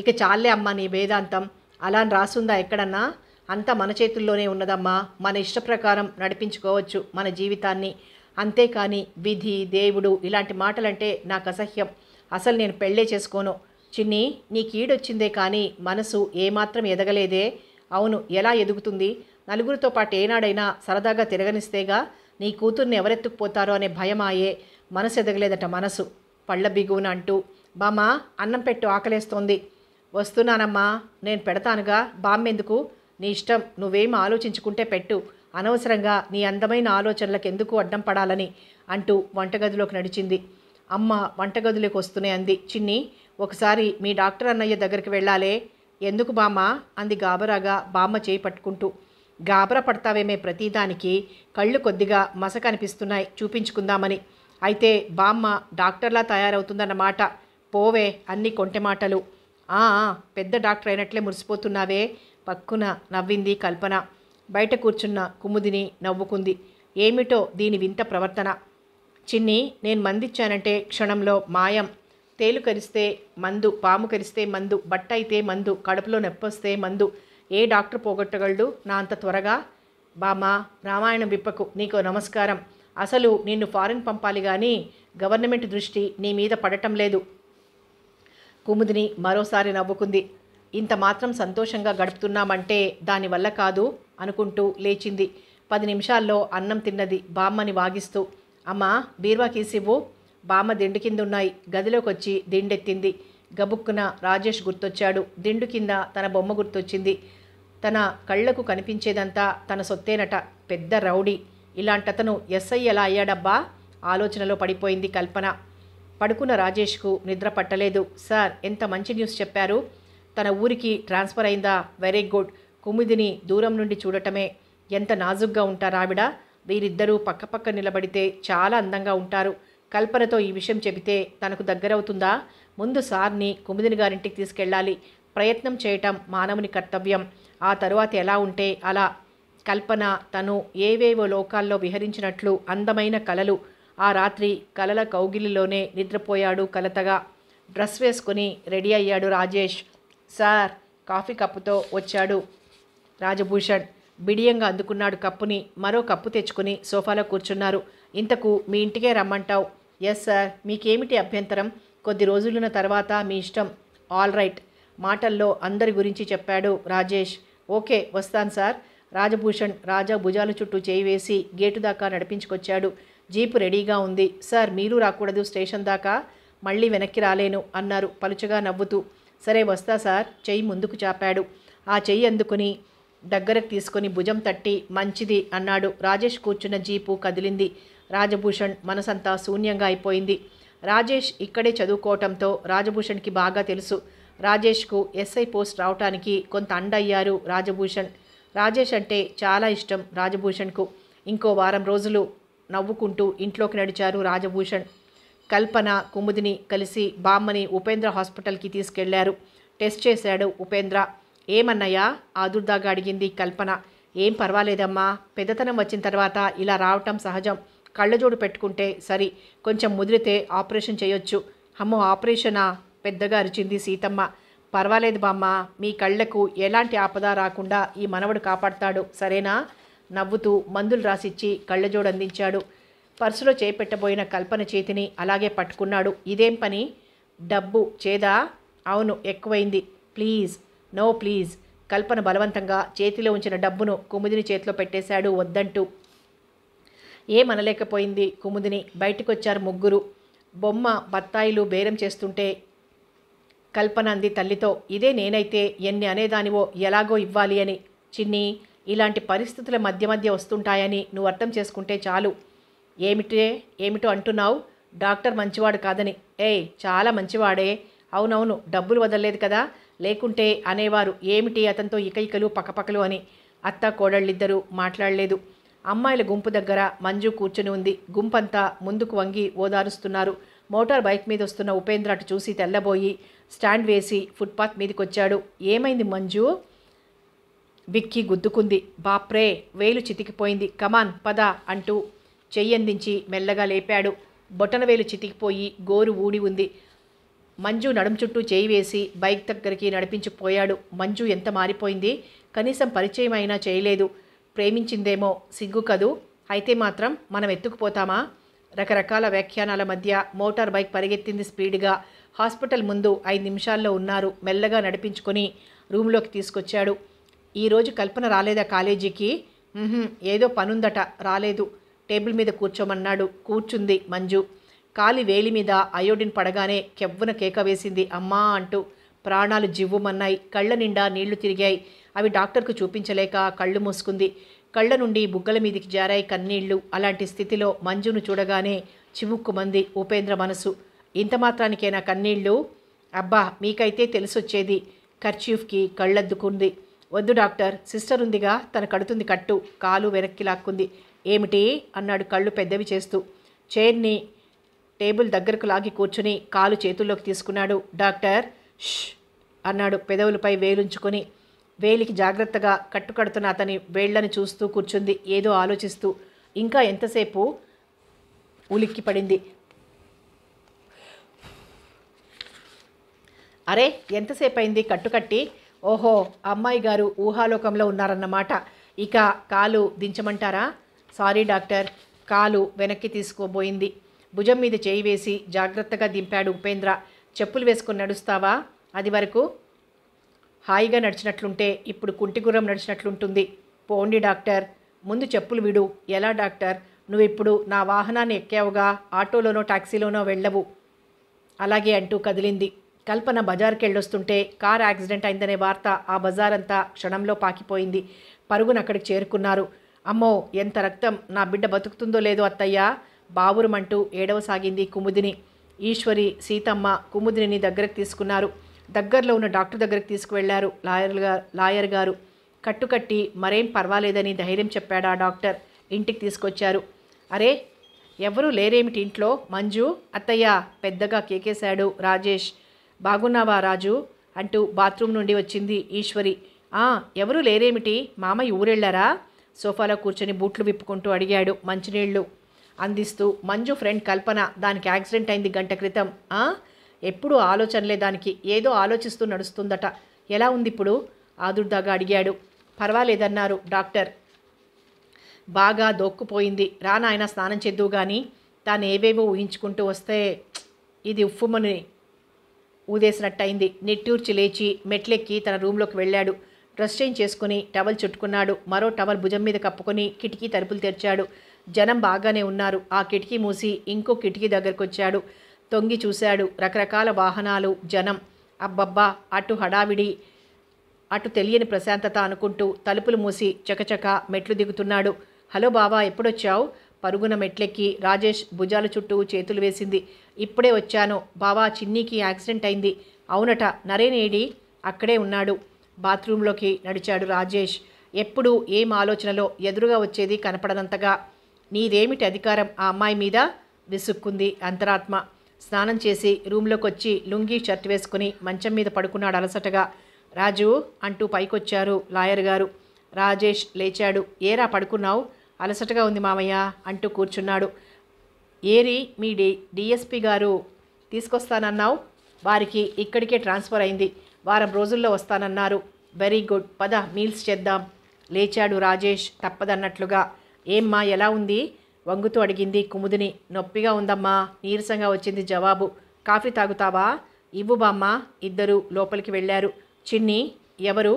ఇక చాలే అమ్మా నీ వేదాంతం అలా రాసుందా ఎక్కడన్నా అంతా మన చేతుల్లోనే ఉన్నదమ్మా మన ఇష్ట ప్రకారం నడిపించుకోవచ్చు మన జీవితాన్ని అంతేకాని విధి దేవుడు ఇలాంటి మాటలంటే నాకు అసహ్యం అసలు నేను పెళ్ళే చేసుకోను చిన్ని నీకు ఈడొచ్చిందే కానీ మనసు ఏమాత్రం ఎదగలేదే అవును ఎలా ఎదుగుతుంది నలుగురితో పాటు ఏనాడైనా సరదాగా తిరగనిస్తేగా నీ కూతుర్ని ఎవరెత్తుకుపోతారో అనే భయమాయే మనసు ఎదగలేదట మనసు పళ్ళ బిగువున అంటూ బామ్మా అన్నం పెట్టు ఆకలేస్తోంది వస్తున్నానమ్మా నేను పెడతానుగా బామ్మెందుకు నీ ఇష్టం నువ్వేం ఆలోచించుకుంటే పెట్టు అనవసరంగా నీ అందమైన ఆలోచనలకు ఎందుకు అడ్డం పడాలని అంటూ వంటగదిలోకి నడిచింది అమ్మ వంటగదిలోకి వస్తూనే అంది చిన్ని ఒకసారి మీ డాక్టర్ అన్నయ్య దగ్గరికి వెళ్ళాలే ఎందుకు బామ్మ అంది గాబరాగా బామ్మ చేయి పట్టుకుంటూ గాబరా పడతావేమే ప్రతిదానికి కళ్ళు కొద్దిగా మసక అనిపిస్తున్నాయి చూపించుకుందామని అయితే బామ్మ డాక్టర్లా తయారవుతుందన్నమాట పోవే అన్ని కొంటె మాటలు పెద్ద డాక్టర్ అయినట్లే మురిసిపోతున్నావే పక్కున నవ్వింది కల్పన బయట కూర్చున్న కుముదిని నవ్వుకుంది ఏమిటో దీని వింత ప్రవర్తన చిన్ని నేను మందిచ్చానంటే క్షణంలో మాయం తేలు కరిస్తే మందు పాము కరిస్తే మందు బట్ట అయితే మందు కడుపులో నొప్పొస్తే మందు ఏ డాక్టర్ పోగొట్టగలడు నా అంత త్వరగా బామా రామాయణం విప్పకు నీకు నమస్కారం అసలు నిన్ను ఫారిన్ పంపాలి కానీ గవర్నమెంట్ దృష్టి నీ మీద పడటం లేదు కుముదిని మరోసారి నవ్వుకుంది ఇంత మాత్రం సంతోషంగా గడుపుతున్నామంటే దానివల్ల కాదు అనుకుంటూ లేచింది పది నిమిషాల్లో అన్నం తిన్నది బామ్మని వాగిస్తూ అమ్మ కీసివ్వు బామ్మ దిండు కింద ఉన్నాయి గదిలోకి వచ్చి దిండెత్తింది గబుక్కున రాజేష్ గుర్తొచ్చాడు దిండు కింద తన బొమ్మ గుర్తొచ్చింది తన కళ్లకు కనిపించేదంతా తన సొత్తేనట పెద్ద రౌడీ ఇలాంటతను ఎస్ఐ ఎలా అయ్యాడబ్బా ఆలోచనలో పడిపోయింది కల్పన పడుకున్న రాజేష్కు నిద్ర పట్టలేదు సార్ ఎంత మంచి న్యూస్ చెప్పారు తన ఊరికి ట్రాన్స్ఫర్ అయిందా వెరీ గుడ్ కుమిదిని దూరం నుండి చూడటమే ఎంత నాజుగ్గా ఉంటారావిడ వీరిద్దరూ పక్కపక్క నిలబడితే చాలా అందంగా ఉంటారు కల్పనతో ఈ విషయం చెబితే తనకు దగ్గరవుతుందా ముందు సార్ని కుమిదిని గారింటికి తీసుకెళ్ళాలి ప్రయత్నం చేయటం మానవుని కర్తవ్యం ఆ తరువాత ఎలా ఉంటే అలా కల్పన తను ఏవేవో లోకాల్లో విహరించినట్లు అందమైన కలలు ఆ రాత్రి కలల కౌగిలిలోనే నిద్రపోయాడు కలతగా డ్రెస్ వేసుకుని రెడీ అయ్యాడు రాజేష్ సార్ కాఫీ కప్పుతో వచ్చాడు రాజభూషణ్ బిడియంగా అందుకున్నాడు కప్పుని మరో కప్పు తెచ్చుకుని సోఫాలో కూర్చున్నారు ఇంతకు మీ ఇంటికే రమ్మంటావు ఎస్ సార్ మీకేమిటి అభ్యంతరం కొద్ది రోజులున్న తర్వాత మీ ఇష్టం ఆల్ రైట్ మాటల్లో అందరి గురించి చెప్పాడు రాజేష్ ఓకే వస్తాను సార్ రాజభూషణ్ రాజా భుజాల చుట్టూ చేయి వేసి గేటు దాకా నడిపించుకొచ్చాడు జీపు రెడీగా ఉంది సార్ మీరు రాకూడదు స్టేషన్ దాకా మళ్ళీ వెనక్కి రాలేను అన్నారు పలుచగా నవ్వుతూ సరే వస్తా సార్ చెయ్యి ముందుకు చాపాడు ఆ చెయ్యి అందుకుని దగ్గరకు తీసుకొని భుజం తట్టి మంచిది అన్నాడు రాజేష్ కూర్చున్న జీపు కదిలింది రాజభూషణ్ మనసంతా శూన్యంగా అయిపోయింది రాజేష్ ఇక్కడే చదువుకోవటంతో రాజభూషణ్కి బాగా తెలుసు రాజేష్కు ఎస్ఐ పోస్ట్ రావటానికి కొంత అండయ్యారు రాజభూషణ్ రాజేష్ అంటే చాలా ఇష్టం రాజభూషణ్కు ఇంకో వారం రోజులు నవ్వుకుంటూ ఇంట్లోకి నడిచారు రాజభూషణ్ కల్పన కుముదిని కలిసి బామ్మని ఉపేంద్ర హాస్పిటల్కి తీసుకెళ్లారు టెస్ట్ చేశాడు ఉపేంద్ర ఏమన్నయ్యా ఆదుర్దాగా అడిగింది కల్పన ఏం పర్వాలేదమ్మా పెద్దతనం వచ్చిన తర్వాత ఇలా రావటం సహజం కళ్ళజోడు పెట్టుకుంటే సరి కొంచెం ముదిరితే ఆపరేషన్ చేయొచ్చు అమ్మో ఆపరేషనా పెద్దగా అరిచింది సీతమ్మ పర్వాలేదు బామ్మ మీ కళ్ళకు ఎలాంటి ఆపద రాకుండా ఈ మనవడు కాపాడతాడు సరేనా నవ్వుతూ మందులు రాసిచ్చి కళ్ళజోడు అందించాడు పర్సులో చేపెట్టబోయిన కల్పన చేతిని అలాగే పట్టుకున్నాడు ఇదేం పని డబ్బు చేదా అవును ఎక్కువైంది ప్లీజ్ నో ప్లీజ్ కల్పన బలవంతంగా చేతిలో ఉంచిన డబ్బును కుముదిని చేతిలో పెట్టేశాడు వద్దంటూ ఏమనలేకపోయింది కుముదిని బయటకొచ్చారు ముగ్గురు బొమ్మ బత్తాయిలు బేరం చేస్తుంటే కల్పన అంది తల్లితో ఇదే నేనైతే ఎన్ని అనేదానివో ఎలాగో ఇవ్వాలి అని చిన్ని ఇలాంటి పరిస్థితుల మధ్య మధ్య వస్తుంటాయని నువ్వు అర్థం చేసుకుంటే చాలు ఏమిటే ఏమిటో అంటున్నావు డాక్టర్ మంచివాడు కాదని ఏయ్ చాలా మంచివాడే అవునవును డబ్బులు వదలలేదు కదా లేకుంటే అనేవారు ఏమిటి అతనితో ఇకైకలు పక్కపక్కలు అని అత్త కోడళ్ళిద్దరూ మాట్లాడలేదు అమ్మాయిల గుంపు దగ్గర మంజు కూర్చొని ఉంది గుంపంతా ముందుకు వంగి ఓదారుస్తున్నారు మోటార్ బైక్ మీద వస్తున్న ఉపేంద్ర అటు చూసి తెల్లబోయి స్టాండ్ వేసి ఫుట్పాత్ మీదకి వచ్చాడు ఏమైంది మంజు విక్కి గుద్దుకుంది బాప్రే వేలు చితికిపోయింది కమాన్ పద అంటూ చెయ్యందించి మెల్లగా లేపాడు బొటనవేలు చితికిపోయి గోరు ఊడి ఉంది మంజు నడుం చుట్టూ చేయి వేసి బైక్ దగ్గరికి నడిపించిపోయాడు మంజు ఎంత మారిపోయింది కనీసం పరిచయం అయినా చేయలేదు ప్రేమించిందేమో సిగ్గు కదూ అయితే మాత్రం మనం ఎత్తుకుపోతామా రకరకాల వ్యాఖ్యానాల మధ్య మోటార్ బైక్ పరిగెత్తింది స్పీడ్గా హాస్పిటల్ ముందు ఐదు నిమిషాల్లో ఉన్నారు మెల్లగా నడిపించుకొని రూమ్లోకి తీసుకొచ్చాడు ఈరోజు కల్పన రాలేదా కాలేజీకి ఏదో పనుందట రాలేదు టేబుల్ మీద కూర్చోమన్నాడు కూర్చుంది మంజు కాలి వేలి మీద అయోడిన్ పడగానే కెవ్వున కేక వేసింది అమ్మా అంటూ ప్రాణాలు జివ్వుమన్నాయి కళ్ళ నిండా నీళ్లు తిరిగాయి అవి డాక్టర్కు చూపించలేక కళ్ళు మూసుకుంది కళ్ళ నుండి బుగ్గల మీదికి జారాయి కన్నీళ్లు అలాంటి స్థితిలో మంజును చూడగానే చివుక్కుమంది ఉపేంద్ర మనసు ఇంత మాత్రానికైనా కన్నీళ్లు అబ్బా మీకైతే తెలిసొచ్చేది కర్చీఫ్కి కళ్ళద్దుకుంది వద్దు డాక్టర్ సిస్టర్ ఉందిగా తన కడుతుంది కట్టు కాలు వెనక్కి లాక్కుంది ఏమిటి అన్నాడు కళ్ళు పెద్దవి చేస్తూ చైర్ని టేబుల్ దగ్గరకు లాగి కూర్చుని కాలు చేతుల్లోకి తీసుకున్నాడు డాక్టర్ ష్ అన్నాడు పెదవులపై వేలుంచుకొని వేలికి జాగ్రత్తగా కట్టుకడుతున్న అతని వేళ్లను చూస్తూ కూర్చుంది ఏదో ఆలోచిస్తూ ఇంకా ఎంతసేపు ఉలిక్కి పడింది అరే ఎంతసేపు అయింది కట్టుకట్టి ఓహో అమ్మాయి గారు ఊహాలోకంలో ఉన్నారన్నమాట ఇక కాలు దించమంటారా సారీ డాక్టర్ కాలు వెనక్కి తీసుకోబోయింది భుజం మీద చేయి వేసి జాగ్రత్తగా దింపాడు ఉపేంద్ర చెప్పులు వేసుకుని నడుస్తావా అది వరకు హాయిగా నడిచినట్లుంటే ఇప్పుడు కుంటిగుర్రం నడిచినట్లుంటుంది పోండి డాక్టర్ ముందు చెప్పులు విడు ఎలా డాక్టర్ నువ్వు ఇప్పుడు నా వాహనాన్ని ఎక్కావుగా ఆటోలోనో టాక్సీలోనో వెళ్ళవు అలాగే అంటూ కదిలింది కల్పన బజార్కి వెళ్ళొస్తుంటే కార్ యాక్సిడెంట్ అయిందనే వార్త ఆ బజార్ అంతా క్షణంలో పాకిపోయింది పరుగున అక్కడికి చేరుకున్నారు అమ్మో ఎంత రక్తం నా బిడ్డ బతుకుతుందో లేదో అత్తయ్యా బావురమంటూ ఏడవసాగింది కుముదిని ఈశ్వరి సీతమ్మ కుముదిని దగ్గరకు తీసుకున్నారు దగ్గరలో ఉన్న డాక్టర్ దగ్గరకు తీసుకువెళ్లారు లాయర్ గారు లాయర్ గారు కట్టుకట్టి మరేం పర్వాలేదని ధైర్యం చెప్పాడు ఆ డాక్టర్ ఇంటికి తీసుకొచ్చారు అరే ఎవరూ లేరేమిటి ఇంట్లో మంజు అత్తయ్య పెద్దగా కేకేశాడు రాజేష్ బాగున్నావా రాజు అంటూ బాత్రూమ్ నుండి వచ్చింది ఈశ్వరి ఎవరూ లేరేమిటి మామయ్య ఊరెళ్ళారా సోఫాలో కూర్చొని బూట్లు విప్పుకుంటూ అడిగాడు మంచినీళ్లు అందిస్తూ మంజు ఫ్రెండ్ కల్పన దానికి యాక్సిడెంట్ అయింది గంట క్రితం ఎప్పుడూ ఆలోచనలే దానికి ఏదో ఆలోచిస్తూ నడుస్తుందట ఎలా ఉంది ఇప్పుడు ఆదుర్దాగా అడిగాడు పర్వాలేదన్నారు డాక్టర్ బాగా దొక్కుపోయింది రా నాయన స్నానం చేద్దు కానీ తాను ఏవేవో ఊహించుకుంటూ వస్తే ఇది ఉఫ్ఫుమని ఊదేసినట్టయింది నిట్టూర్చి లేచి మెట్లెక్కి తన రూంలోకి వెళ్ళాడు డ్రెస్ చేంజ్ చేసుకుని టవల్ చుట్టుకున్నాడు మరో టవల్ భుజం మీద కప్పుకొని కిటికీ తలుపులు తెరిచాడు జనం బాగానే ఉన్నారు ఆ కిటికీ మూసి ఇంకో కిటికీ దగ్గరకు వచ్చాడు తొంగి చూశాడు రకరకాల వాహనాలు జనం అబ్బబ్బా అటు హడావిడి అటు తెలియని ప్రశాంతత అనుకుంటూ తలుపులు మూసి చకచక మెట్లు దిగుతున్నాడు హలో బావా ఎప్పుడొచ్చావు పరుగున మెట్లెక్కి రాజేష్ భుజాల చుట్టూ చేతులు వేసింది ఇప్పుడే వచ్చాను బావా చిన్నీకి యాక్సిడెంట్ అయింది అవునట నరేనేడి అక్కడే ఉన్నాడు బాత్రూంలోకి నడిచాడు రాజేష్ ఎప్పుడు ఏం ఆలోచనలో ఎదురుగా వచ్చేది కనపడనంతగా నీదేమిటి అధికారం ఆ అమ్మాయి మీద విసుక్కుంది అంతరాత్మ స్నానం చేసి రూమ్లోకి వచ్చి లుంగి షర్ట్ వేసుకుని మంచం మీద పడుకున్నాడు అలసటగా రాజు అంటూ పైకొచ్చారు లాయర్ గారు రాజేష్ లేచాడు ఏరా పడుకున్నావు అలసటగా ఉంది మామయ్య అంటూ కూర్చున్నాడు ఏరి మీ డి డిఎస్పి గారు తీసుకొస్తానన్నావు వారికి ఇక్కడికే ట్రాన్స్ఫర్ అయింది వారం రోజుల్లో వస్తానన్నారు వెరీ గుడ్ పద మీల్స్ చేద్దాం లేచాడు రాజేష్ తప్పదన్నట్లుగా ఏమ్మా ఎలా ఉంది వంగుతూ అడిగింది కుముదిని నొప్పిగా ఉందమ్మా నీరసంగా వచ్చింది జవాబు కాఫీ తాగుతావా ఇవ్వు బామ్మ ఇద్దరు లోపలికి వెళ్ళారు చిన్ని ఎవరు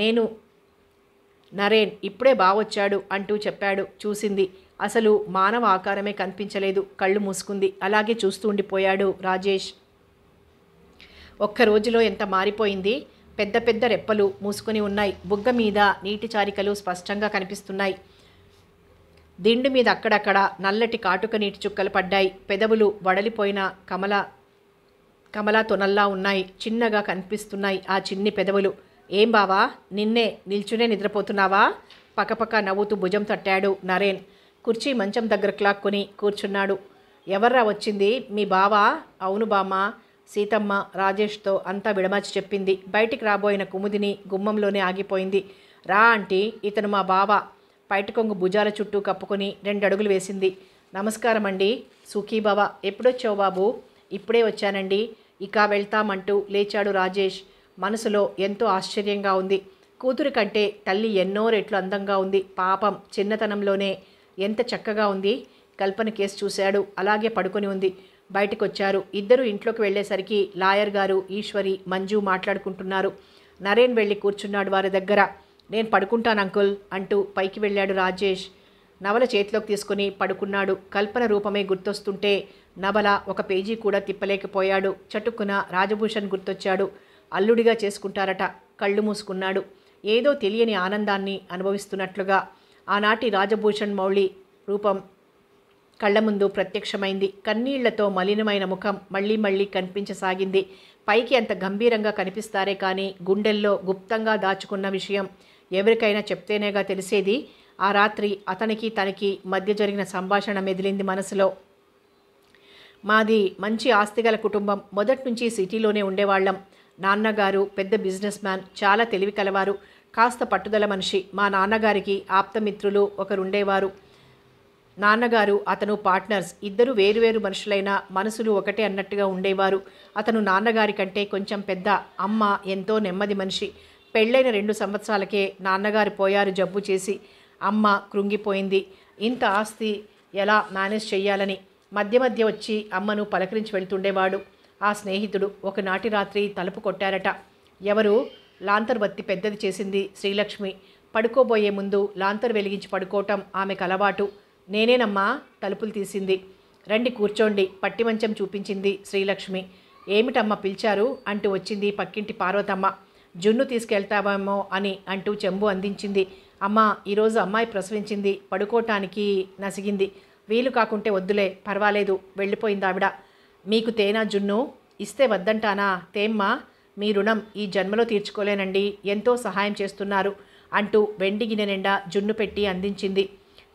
నేను నరేన్ ఇప్పుడే బావొచ్చాడు అంటూ చెప్పాడు చూసింది అసలు మానవ ఆకారమే కనిపించలేదు కళ్ళు మూసుకుంది అలాగే చూస్తూ ఉండిపోయాడు రాజేష్ ఒక్క రోజులో ఎంత మారిపోయింది పెద్ద పెద్ద రెప్పలు మూసుకుని ఉన్నాయి బుగ్గ మీద నీటి చారికలు స్పష్టంగా కనిపిస్తున్నాయి దిండు మీద అక్కడక్కడ నల్లటి కాటుక నీటి చుక్కలు పడ్డాయి పెదవులు వడలిపోయిన కమల కమలా తొనల్లా ఉన్నాయి చిన్నగా కనిపిస్తున్నాయి ఆ చిన్ని పెదవులు ఏం బావా నిన్నే నిల్చునే నిద్రపోతున్నావా పక్కపక్క నవ్వుతూ భుజం తట్టాడు నరేన్ కుర్చీ మంచం దగ్గర క్లాక్కుని కూర్చున్నాడు ఎవర్రా వచ్చింది మీ బావా అవును బామ్మ సీతమ్మ రాజేష్తో అంతా విడమర్చి చెప్పింది బయటికి రాబోయిన కుముదిని గుమ్మంలోనే ఆగిపోయింది రా ఆంటీ ఇతను మా బావ పైటకొంగు భుజాల చుట్టూ కప్పుకొని రెండు అడుగులు వేసింది నమస్కారం అండి సుఖీ బావ ఎప్పుడొచ్చావు బాబు ఇప్పుడే వచ్చానండి ఇక వెళ్తామంటూ లేచాడు రాజేష్ మనసులో ఎంతో ఆశ్చర్యంగా ఉంది కూతురు కంటే తల్లి ఎన్నో రెట్లు అందంగా ఉంది పాపం చిన్నతనంలోనే ఎంత చక్కగా ఉంది కల్పన కేసు చూశాడు అలాగే పడుకొని ఉంది బయటకు వచ్చారు ఇద్దరు ఇంట్లోకి వెళ్ళేసరికి లాయర్ గారు ఈశ్వరి మంజు మాట్లాడుకుంటున్నారు నరేన్ వెళ్ళి కూర్చున్నాడు వారి దగ్గర నేను పడుకుంటాను అంకుల్ అంటూ పైకి వెళ్ళాడు రాజేష్ నవల చేతిలోకి తీసుకుని పడుకున్నాడు కల్పన రూపమే గుర్తొస్తుంటే నవల ఒక పేజీ కూడా తిప్పలేకపోయాడు చటుక్కున రాజభూషణ్ గుర్తొచ్చాడు అల్లుడిగా చేసుకుంటారట కళ్ళు మూసుకున్నాడు ఏదో తెలియని ఆనందాన్ని అనుభవిస్తున్నట్లుగా ఆనాటి రాజభూషణ్ మౌళి రూపం కళ్ల ముందు ప్రత్యక్షమైంది కన్నీళ్లతో మలినమైన ముఖం మళ్ళీ మళ్ళీ కనిపించసాగింది పైకి అంత గంభీరంగా కనిపిస్తారే కానీ గుండెల్లో గుప్తంగా దాచుకున్న విషయం ఎవరికైనా చెప్తేనేగా తెలిసేది ఆ రాత్రి అతనికి తనకి మధ్య జరిగిన సంభాషణ మెదిలింది మనసులో మాది మంచి ఆస్తిగల కుటుంబం మొదటి నుంచి సిటీలోనే ఉండేవాళ్ళం నాన్నగారు పెద్ద బిజినెస్ మ్యాన్ చాలా తెలివి కలవారు కాస్త పట్టుదల మనిషి మా నాన్నగారికి ఆప్తమిత్రులు ఒకరుండేవారు నాన్నగారు అతను పార్ట్నర్స్ ఇద్దరు వేరువేరు మనుషులైనా మనసులు ఒకటే అన్నట్టుగా ఉండేవారు అతను నాన్నగారి కంటే కొంచెం పెద్ద అమ్మ ఎంతో నెమ్మది మనిషి పెళ్ళైన రెండు సంవత్సరాలకే నాన్నగారు పోయారు జబ్బు చేసి అమ్మ కృంగిపోయింది ఇంత ఆస్తి ఎలా మేనేజ్ చేయాలని మధ్య మధ్య వచ్చి అమ్మను పలకరించి వెళ్తుండేవాడు ఆ స్నేహితుడు ఒకనాటి రాత్రి తలుపు కొట్టారట ఎవరు లాంతర్ బత్తి పెద్దది చేసింది శ్రీలక్ష్మి పడుకోబోయే ముందు లాంతర్ వెలిగించి పడుకోవటం ఆమెకు అలవాటు నేనేనమ్మా తలుపులు తీసింది రండి కూర్చోండి పట్టి మంచం చూపించింది శ్రీలక్ష్మి ఏమిటమ్మ పిలిచారు అంటూ వచ్చింది పక్కింటి పార్వతమ్మ జున్ను తీసుకెళ్తావేమో అని అంటూ చెంబు అందించింది అమ్మ ఈరోజు అమ్మాయి ప్రసవించింది పడుకోటానికి నసిగింది వీలు కాకుంటే వద్దులే పర్వాలేదు వెళ్ళిపోయింది ఆవిడ మీకు తేనా జున్ను ఇస్తే వద్దంటానా తేమ్మా మీ రుణం ఈ జన్మలో తీర్చుకోలేనండి ఎంతో సహాయం చేస్తున్నారు అంటూ వెండి గిన్నె నిండా జున్ను పెట్టి అందించింది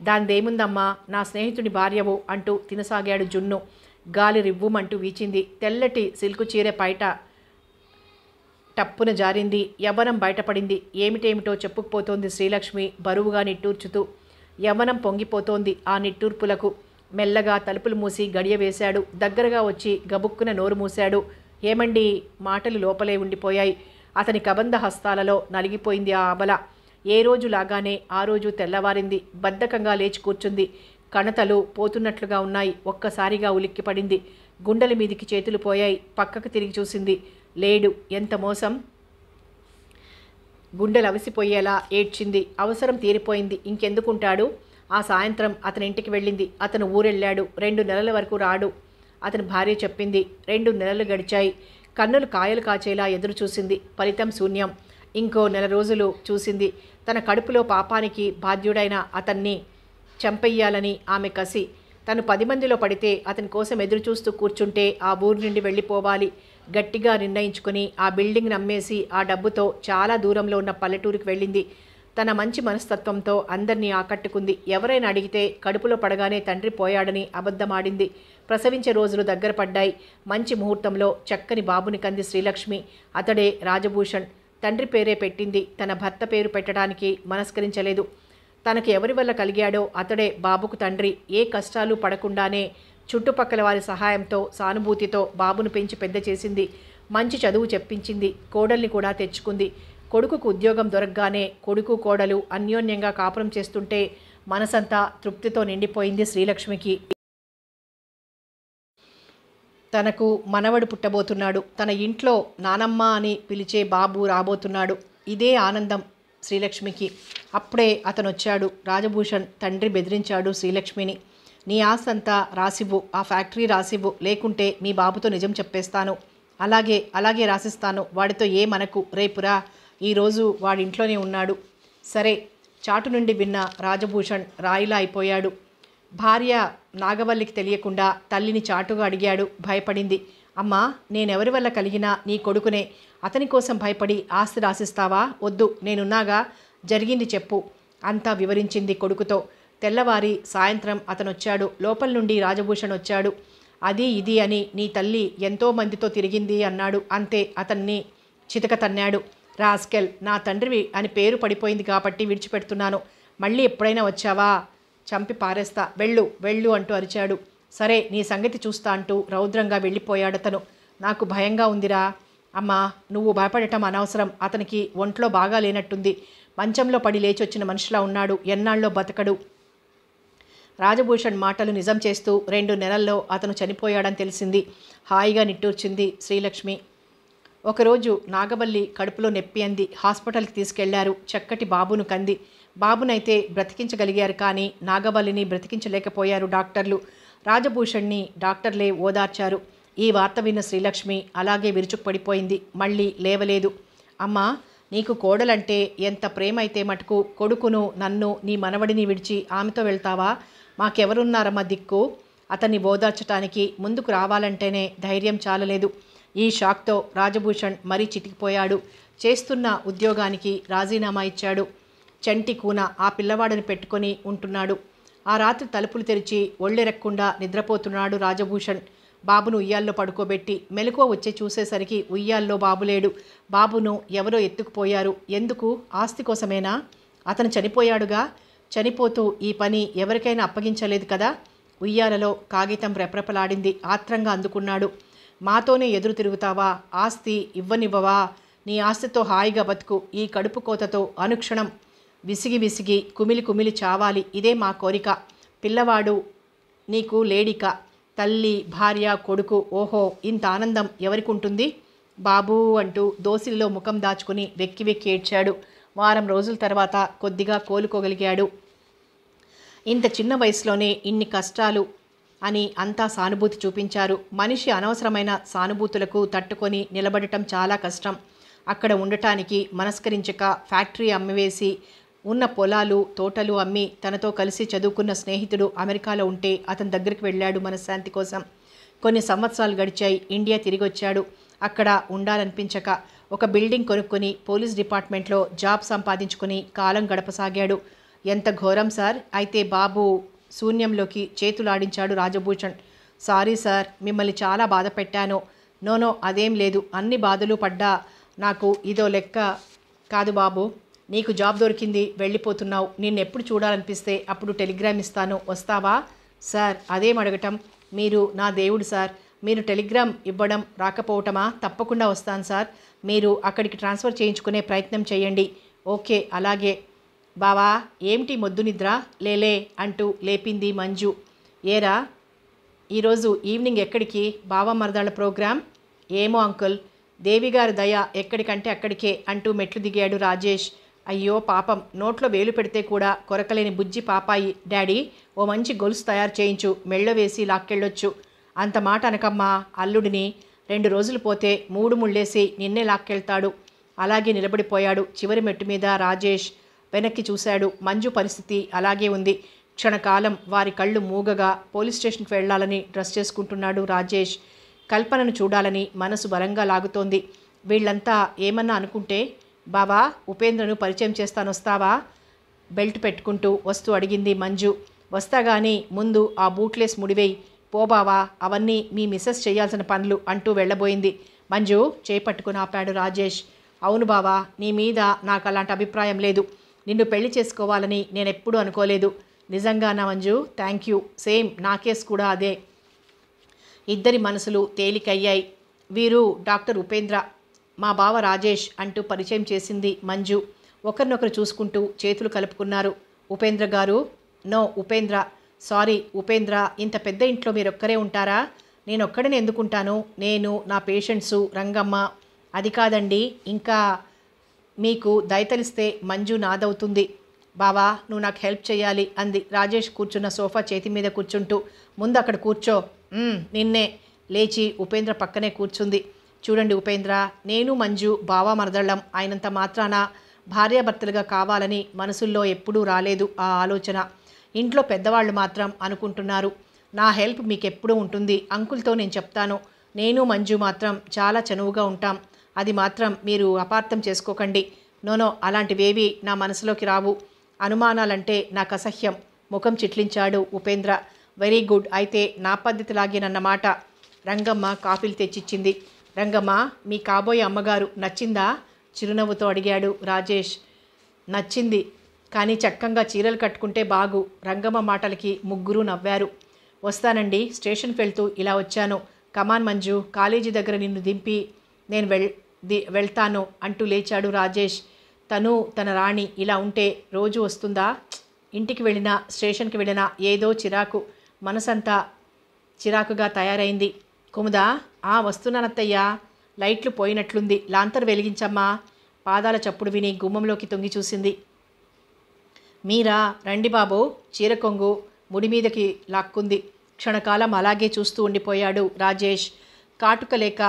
దాందేముందమ్మా నా స్నేహితుడి భార్యవు అంటూ తినసాగాడు జున్ను గాలి రివ్వుమంటూ వీచింది తెల్లటి సిల్కు చీర పైట టప్పున జారింది యవ్వనం బయటపడింది ఏమిటేమిటో చెప్పుకుపోతోంది శ్రీలక్ష్మి బరువుగా నిట్టూర్చుతూ యవ్వనం పొంగిపోతోంది ఆ నిట్టూర్పులకు మెల్లగా తలుపులు మూసి గడియ వేశాడు దగ్గరగా వచ్చి గబుక్కున నోరు మూశాడు ఏమండి మాటలు లోపలే ఉండిపోయాయి అతని కబంధ హస్తాలలో నలిగిపోయింది ఆ అబల ఏ రోజు లాగానే ఆ రోజు తెల్లవారింది బద్ధకంగా లేచి కూర్చుంది కణతలు పోతున్నట్లుగా ఉన్నాయి ఒక్కసారిగా ఉలిక్కిపడింది గుండెల మీదికి చేతులు పోయాయి పక్కకు తిరిగి చూసింది లేడు ఎంత మోసం గుండెలు అవిసిపోయేలా ఏడ్చింది అవసరం తీరిపోయింది ఇంకెందుకుంటాడు ఆ సాయంత్రం అతని ఇంటికి వెళ్ళింది అతను ఊరెళ్ళాడు రెండు నెలల వరకు రాడు అతని భార్య చెప్పింది రెండు నెలలు గడిచాయి కన్నులు కాయలు కాచేలా ఎదురు చూసింది ఫలితం శూన్యం ఇంకో నెల రోజులు చూసింది తన కడుపులో పాపానికి బాధ్యుడైన అతన్ని చంపెయ్యాలని ఆమె కసి తను పది మందిలో పడితే అతని కోసం ఎదురు చూస్తూ కూర్చుంటే ఆ ఊరి నుండి వెళ్ళిపోవాలి గట్టిగా నిర్ణయించుకుని ఆ బిల్డింగ్ని అమ్మేసి ఆ డబ్బుతో చాలా దూరంలో ఉన్న పల్లెటూరుకి వెళ్ళింది తన మంచి మనస్తత్వంతో అందరినీ ఆకట్టుకుంది ఎవరైనా అడిగితే కడుపులో పడగానే తండ్రి పోయాడని అబద్ధమాడింది ప్రసవించే రోజులు దగ్గర పడ్డాయి మంచి ముహూర్తంలో చక్కని బాబుని కంది శ్రీలక్ష్మి అతడే రాజభూషణ్ తండ్రి పేరే పెట్టింది తన భర్త పేరు పెట్టడానికి మనస్కరించలేదు తనకు ఎవరి వల్ల కలిగాడో అతడే బాబుకు తండ్రి ఏ కష్టాలు పడకుండానే చుట్టుపక్కల వారి సహాయంతో సానుభూతితో బాబును పెంచి పెద్ద చేసింది మంచి చదువు చెప్పించింది కోడల్ని కూడా తెచ్చుకుంది కొడుకుకు ఉద్యోగం దొరకగానే కొడుకు కోడలు అన్యోన్యంగా కాపురం చేస్తుంటే మనసంతా తృప్తితో నిండిపోయింది శ్రీలక్ష్మికి తనకు మనవడు పుట్టబోతున్నాడు తన ఇంట్లో నానమ్మ అని పిలిచే బాబు రాబోతున్నాడు ఇదే ఆనందం శ్రీలక్ష్మికి అప్పుడే అతను వచ్చాడు రాజభూషణ్ తండ్రి బెదిరించాడు శ్రీలక్ష్మిని నీ ఆస్తంతా రాసివ్వు ఆ ఫ్యాక్టరీ రాసివ్వు లేకుంటే మీ బాబుతో నిజం చెప్పేస్తాను అలాగే అలాగే రాసిస్తాను వాడితో ఏ మనకు రేపురా ఈరోజు వాడింట్లోనే ఉన్నాడు సరే చాటు నుండి విన్న రాజభూషణ్ రాయిలా అయిపోయాడు భార్య నాగవల్లికి తెలియకుండా తల్లిని చాటుగా అడిగాడు భయపడింది అమ్మా నేనెవరి వల్ల కలిగినా నీ కొడుకునే అతని కోసం భయపడి ఆస్తి రాసిస్తావా వద్దు నేనున్నాగా జరిగింది చెప్పు అంతా వివరించింది కొడుకుతో తెల్లవారి సాయంత్రం అతనొచ్చాడు లోపల నుండి రాజభూషణ్ వచ్చాడు అది ఇది అని నీ తల్లి ఎంతో మందితో తిరిగింది అన్నాడు అంతే అతన్ని చితక తన్నాడు రాస్కెల్ నా తండ్రివి అని పేరు పడిపోయింది కాబట్టి విడిచిపెడుతున్నాను మళ్ళీ ఎప్పుడైనా వచ్చావా చంపి పారేస్తా వెళ్ళు వెళ్ళు అంటూ అరిచాడు సరే నీ సంగతి చూస్తా అంటూ రౌద్రంగా వెళ్ళిపోయాడతను నాకు భయంగా ఉందిరా అమ్మా నువ్వు భయపడటం అనవసరం అతనికి ఒంట్లో బాగా లేనట్టుంది మంచంలో పడి లేచి వచ్చిన మనిషిలా ఉన్నాడు ఎన్నాళ్ళో బతకడు రాజభూషణ్ మాటలు నిజం చేస్తూ రెండు నెలల్లో అతను చనిపోయాడని తెలిసింది హాయిగా నిట్టూర్చింది శ్రీలక్ష్మి ఒకరోజు నాగబల్లి కడుపులో నొప్పి అంది హాస్పిటల్కి తీసుకెళ్లారు చక్కటి బాబును కంది బాబునైతే బ్రతికించగలిగారు కానీ నాగబలిని బ్రతికించలేకపోయారు డాక్టర్లు రాజభూషణ్ని డాక్టర్లే ఓదార్చారు ఈ వార్త విన్న శ్రీలక్ష్మి అలాగే విరుచుకుపడిపోయింది మళ్ళీ లేవలేదు అమ్మా నీకు కోడలంటే ఎంత ప్రేమైతే మటుకు కొడుకును నన్ను నీ మనవడిని విడిచి ఆమెతో వెళ్తావా మాకెవరున్నారమ్మా దిక్కు అతన్ని ఓదార్చటానికి ముందుకు రావాలంటేనే ధైర్యం చాలలేదు ఈ షాక్తో రాజభూషణ్ మరీ చిటికిపోయాడు చేస్తున్న ఉద్యోగానికి రాజీనామా ఇచ్చాడు చంటి కూన ఆ పిల్లవాడిని పెట్టుకొని ఉంటున్నాడు ఆ రాత్రి తలుపులు తెరిచి ఒళ్ళెరక్కుండా నిద్రపోతున్నాడు రాజభూషణ్ బాబును ఉయ్యాల్లో పడుకోబెట్టి మెలకువ వచ్చే చూసేసరికి ఉయ్యాల్లో బాబు లేడు బాబును ఎవరో ఎత్తుకుపోయారు ఎందుకు ఆస్తి కోసమేనా అతను చనిపోయాడుగా చనిపోతూ ఈ పని ఎవరికైనా అప్పగించలేదు కదా ఉయ్యాలలో కాగితం రెప్రెపలాడింది ఆత్రంగా అందుకున్నాడు మాతోనే ఎదురు తిరుగుతావా ఆస్తి ఇవ్వనివ్వవా నీ ఆస్తితో హాయిగా బతుకు ఈ కడుపు కోతతో అనుక్షణం విసిగి విసిగి కుమిలి కుమిలి చావాలి ఇదే మా కోరిక పిల్లవాడు నీకు లేడిక తల్లి భార్య కొడుకు ఓహో ఇంత ఆనందం ఎవరికి ఉంటుంది బాబూ అంటూ దోసిలిలో ముఖం దాచుకుని వెక్కి వెక్కి ఏడ్చాడు వారం రోజుల తర్వాత కొద్దిగా కోలుకోగలిగాడు ఇంత చిన్న వయసులోనే ఇన్ని కష్టాలు అని అంతా సానుభూతి చూపించారు మనిషి అనవసరమైన సానుభూతులకు తట్టుకొని నిలబడటం చాలా కష్టం అక్కడ ఉండటానికి మనస్కరించక ఫ్యాక్టరీ అమ్మివేసి ఉన్న పొలాలు తోటలు అమ్మి తనతో కలిసి చదువుకున్న స్నేహితుడు అమెరికాలో ఉంటే అతని దగ్గరికి వెళ్ళాడు మనశ్శాంతి కోసం కొన్ని సంవత్సరాలు గడిచాయి ఇండియా తిరిగొచ్చాడు అక్కడ ఉండాలనిపించక ఒక బిల్డింగ్ కొనుక్కొని పోలీస్ డిపార్ట్మెంట్లో జాబ్ సంపాదించుకుని కాలం గడపసాగాడు ఎంత ఘోరం సార్ అయితే బాబు శూన్యంలోకి చేతులాడించాడు రాజభూషణ్ సారీ సార్ మిమ్మల్ని చాలా బాధ పెట్టాను నోనో అదేం లేదు అన్ని బాధలు పడ్డా నాకు ఇదో లెక్క కాదు బాబు నీకు జాబ్ దొరికింది వెళ్ళిపోతున్నావు నిన్ను ఎప్పుడు చూడాలనిపిస్తే అప్పుడు టెలిగ్రామ్ ఇస్తాను వస్తావా సార్ అదేం అడగటం మీరు నా దేవుడు సార్ మీరు టెలిగ్రామ్ ఇవ్వడం రాకపోవటమా తప్పకుండా వస్తాను సార్ మీరు అక్కడికి ట్రాన్స్ఫర్ చేయించుకునే ప్రయత్నం చేయండి ఓకే అలాగే బావా ఏమిటి మొద్దు నిద్ర లేలే అంటూ లేపింది మంజు ఏరా ఈరోజు ఈవినింగ్ ఎక్కడికి బావా మరదాళ్ళ ప్రోగ్రాం ఏమో అంకుల్ దేవిగారి దయ ఎక్కడికంటే అక్కడికే అంటూ మెట్లు దిగాడు రాజేష్ అయ్యో పాపం నోట్లో వేలు పెడితే కూడా కొరకలేని బుజ్జి పాపాయి డాడీ ఓ మంచి గొలుసు తయారు చేయించు మెళ్ళ వేసి లాక్కెళ్ళొచ్చు అంత మాట అనకమ్మా అల్లుడిని రెండు రోజులు పోతే మూడు ముళ్ళేసి నిన్నే లాక్కెళ్తాడు అలాగే నిలబడిపోయాడు చివరి మెట్టు మీద రాజేష్ వెనక్కి చూశాడు మంజు పరిస్థితి అలాగే ఉంది క్షణకాలం వారి కళ్ళు మూగగా పోలీస్ స్టేషన్కి వెళ్లాలని డ్రెస్ చేసుకుంటున్నాడు రాజేష్ కల్పనను చూడాలని మనసు బలంగా లాగుతోంది వీళ్ళంతా ఏమన్నా అనుకుంటే బావా ఉపేంద్రను పరిచయం చేస్తాను వస్తావా బెల్ట్ పెట్టుకుంటూ వస్తూ అడిగింది మంజు వస్తా కానీ ముందు ఆ బూట్లెస్ ముడివేయి పోబావా అవన్నీ మీ మిస్సెస్ చేయాల్సిన పనులు అంటూ వెళ్ళబోయింది మంజు చేపట్టుకుని ఆపాడు రాజేష్ అవును బావా నీ మీద నాకు అలాంటి అభిప్రాయం లేదు నిన్ను పెళ్లి చేసుకోవాలని నేను ఎప్పుడూ అనుకోలేదు నిజంగా నా మంజు థ్యాంక్ యూ సేమ్ నా కేసు కూడా అదే ఇద్దరి మనసులు తేలికయ్యాయి వీరు డాక్టర్ ఉపేంద్ర మా బావ రాజేష్ అంటూ పరిచయం చేసింది మంజు ఒకరినొకరు చూసుకుంటూ చేతులు కలుపుకున్నారు ఉపేంద్ర గారు నో ఉపేంద్ర సారీ ఉపేంద్ర ఇంత పెద్ద ఇంట్లో మీరొక్కరే ఉంటారా నేను ఒక్కడిని ఎందుకుంటాను నేను నా పేషెంట్సు రంగమ్మ అది కాదండి ఇంకా మీకు దయతలిస్తే మంజు నాదవుతుంది బావా నువ్వు నాకు హెల్ప్ చేయాలి అంది రాజేష్ కూర్చున్న సోఫా చేతి మీద కూర్చుంటూ ముందు అక్కడ కూర్చో నిన్నే లేచి ఉపేంద్ర పక్కనే కూర్చుంది చూడండి ఉపేంద్ర నేను మంజు బావ మరదళ్ళం ఆయనంత మాత్రాన భార్యాభర్తలుగా కావాలని మనసుల్లో ఎప్పుడూ రాలేదు ఆ ఆలోచన ఇంట్లో పెద్దవాళ్ళు మాత్రం అనుకుంటున్నారు నా హెల్ప్ మీకు ఎప్పుడూ ఉంటుంది అంకుల్తో నేను చెప్తాను నేను మంజు మాత్రం చాలా చనువుగా ఉంటాం అది మాత్రం మీరు అపార్థం చేసుకోకండి నోనో అలాంటివేవి నా మనసులోకి రావు అనుమానాలంటే నాకు అసహ్యం ముఖం చిట్లించాడు ఉపేంద్ర వెరీ గుడ్ అయితే నా పద్ధతిలాగేనన్నమాట రంగమ్మ కాఫీలు తెచ్చిచ్చింది రంగమ్మ మీ కాబోయే అమ్మగారు నచ్చిందా చిరునవ్వుతో అడిగాడు రాజేష్ నచ్చింది కానీ చక్కంగా చీరలు కట్టుకుంటే బాగు రంగమ్మ మాటలకి ముగ్గురు నవ్వారు వస్తానండి స్టేషన్కి వెళ్తూ ఇలా వచ్చాను కమాన్ మంజు కాలేజీ దగ్గర నిన్ను దింపి నేను వెళ్ వెళ్తాను అంటూ లేచాడు రాజేష్ తను తన రాణి ఇలా ఉంటే రోజు వస్తుందా ఇంటికి వెళ్ళినా స్టేషన్కి వెళ్ళినా ఏదో చిరాకు మనసంతా చిరాకుగా తయారైంది కుముదా ఆ వస్తున్నానత్తయ్యా లైట్లు పోయినట్లుంది లాంతర్ వెలిగించమ్మా పాదాల చప్పుడు విని గుమ్మంలోకి తొంగి చూసింది మీరా రండి బాబు చీర కొంగు ముడి మీదకి లాక్కుంది క్షణకాలం అలాగే చూస్తూ ఉండిపోయాడు రాజేష్ కాటుక లేక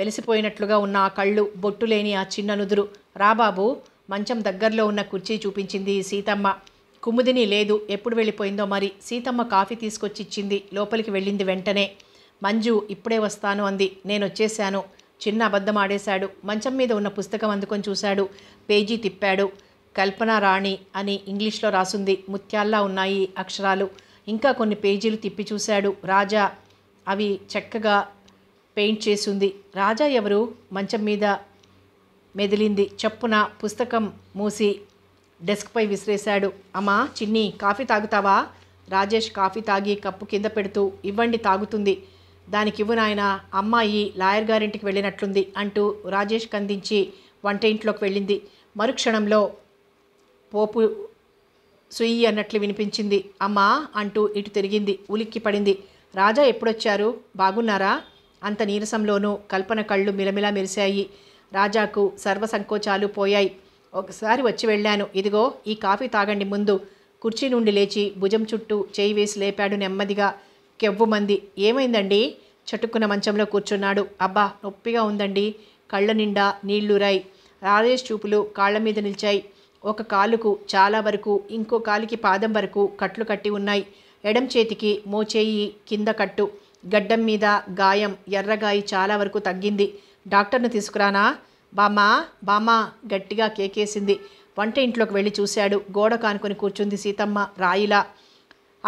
వెలిసిపోయినట్లుగా ఉన్న ఆ కళ్ళు బొట్టు లేని ఆ చిన్న నుదురు రాబాబు మంచం దగ్గరలో ఉన్న కుర్చీ చూపించింది సీతమ్మ కుముదిని లేదు ఎప్పుడు వెళ్ళిపోయిందో మరి సీతమ్మ కాఫీ తీసుకొచ్చిచ్చింది లోపలికి వెళ్ళింది వెంటనే మంజు ఇప్పుడే వస్తాను అంది నేను వచ్చేశాను చిన్న అబద్ధం ఆడేశాడు మంచం మీద ఉన్న పుస్తకం అందుకొని చూశాడు పేజీ తిప్పాడు కల్పన రాణి అని ఇంగ్లీష్లో రాసుంది ముత్యాల్లా ఉన్నాయి అక్షరాలు ఇంకా కొన్ని పేజీలు తిప్పి చూశాడు రాజా అవి చక్కగా పెయింట్ చేసింది రాజా ఎవరు మంచం మీద మెదిలింది చప్పున పుస్తకం మూసి డెస్క్పై విసిరేశాడు అమ్మా చిన్ని కాఫీ తాగుతావా రాజేష్ కాఫీ తాగి కప్పు కింద పెడుతూ ఇవ్వండి తాగుతుంది దానికి ఇవ్వు నాయన అమ్మాయి లాయర్ గారింటికి వెళ్ళినట్లుంది అంటూ రాజేష్ కందించి వంట ఇంట్లోకి వెళ్ళింది మరుక్షణంలో పోపు సుయ్యి అన్నట్లు వినిపించింది అమ్మా అంటూ ఇటు తిరిగింది ఉలిక్కి పడింది రాజా ఎప్పుడొచ్చారు బాగున్నారా అంత నీరసంలోనూ కల్పన కళ్ళు మిలమిలా మెరిశాయి రాజాకు సర్వ సంకోచాలు పోయాయి ఒకసారి వచ్చి వెళ్ళాను ఇదిగో ఈ కాఫీ తాగండి ముందు కుర్చీ నుండి లేచి భుజం చుట్టూ చేయి వేసి లేపాడు నెమ్మదిగా కెవ్వుమంది ఏమైందండి చటుక్కున మంచంలో కూర్చున్నాడు అబ్బా నొప్పిగా ఉందండి కళ్ళ నిండా నీళ్లురాయి రాజేష్ చూపులు కాళ్ల మీద నిలిచాయి ఒక కాలుకు చాలా వరకు ఇంకో కాలికి పాదం వరకు కట్లు కట్టి ఉన్నాయి ఎడం చేతికి మోచేయి కింద కట్టు గడ్డం మీద గాయం ఎర్రగాయి చాలా వరకు తగ్గింది డాక్టర్ను తీసుకురానా బామా బామా గట్టిగా కేకేసింది వంట ఇంట్లోకి వెళ్ళి చూశాడు గోడ కానుకొని కూర్చుంది సీతమ్మ రాయిలా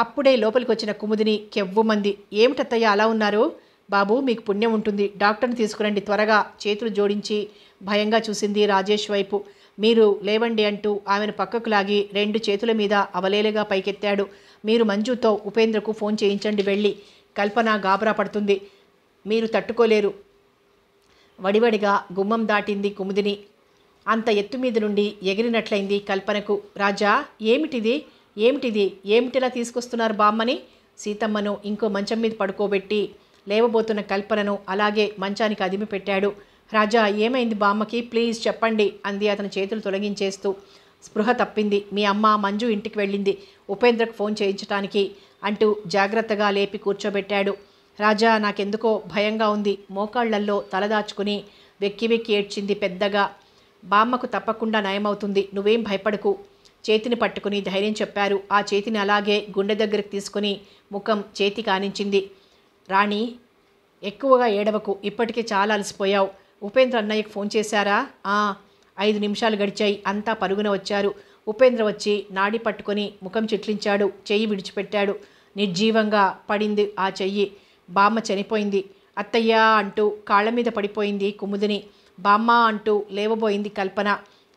అప్పుడే లోపలికి వచ్చిన కుముదిని కెవ్వుమంది ఏమిటత్తయ్య అలా ఉన్నారు బాబు మీకు పుణ్యం ఉంటుంది డాక్టర్ని తీసుకురండి త్వరగా చేతులు జోడించి భయంగా చూసింది రాజేష్ వైపు మీరు లేవండి అంటూ ఆమెను పక్కకు లాగి రెండు చేతుల మీద అవలేలుగా పైకెత్తాడు మీరు మంజుతో ఉపేంద్రకు ఫోన్ చేయించండి వెళ్ళి కల్పన గాబరా పడుతుంది మీరు తట్టుకోలేరు వడివడిగా గుమ్మం దాటింది కుముదిని అంత ఎత్తు మీద నుండి ఎగిరినట్లయింది కల్పనకు రాజా ఏమిటిది ఏమిటిది ఏమిటిలా తీసుకొస్తున్నారు బామ్మని సీతమ్మను ఇంకో మంచం మీద పడుకోబెట్టి లేవబోతున్న కల్పనను అలాగే మంచానికి అదిమి పెట్టాడు రాజా ఏమైంది బామ్మకి ప్లీజ్ చెప్పండి అంది అతని చేతులు తొలగించేస్తూ స్పృహ తప్పింది మీ అమ్మ మంజు ఇంటికి వెళ్ళింది ఉపేంద్రకు ఫోన్ చేయించటానికి అంటూ జాగ్రత్తగా లేపి కూర్చోబెట్టాడు రాజా నాకెందుకో భయంగా ఉంది మోకాళ్లల్లో తలదాచుకుని వెక్కి వెక్కి ఏడ్చింది పెద్దగా బామ్మకు తప్పకుండా నయమవుతుంది నువ్వేం భయపడకు చేతిని పట్టుకుని ధైర్యం చెప్పారు ఆ చేతిని అలాగే గుండె దగ్గరకు తీసుకుని ముఖం చేతి కానించింది రాణి ఎక్కువగా ఏడవకు ఇప్పటికే చాలా అలసిపోయావు ఉపేంద్ర అన్నయ్యకు ఫోన్ చేశారా ఆ ఐదు నిమిషాలు గడిచాయి అంతా పరుగున వచ్చారు ఉపేంద్ర వచ్చి నాడి పట్టుకొని ముఖం చిట్లించాడు చెయ్యి విడిచిపెట్టాడు నిర్జీవంగా పడింది ఆ చెయ్యి బామ్మ చనిపోయింది అత్తయ్యా అంటూ కాళ్ళ మీద పడిపోయింది కుముదిని బామ్మ అంటూ లేవబోయింది కల్పన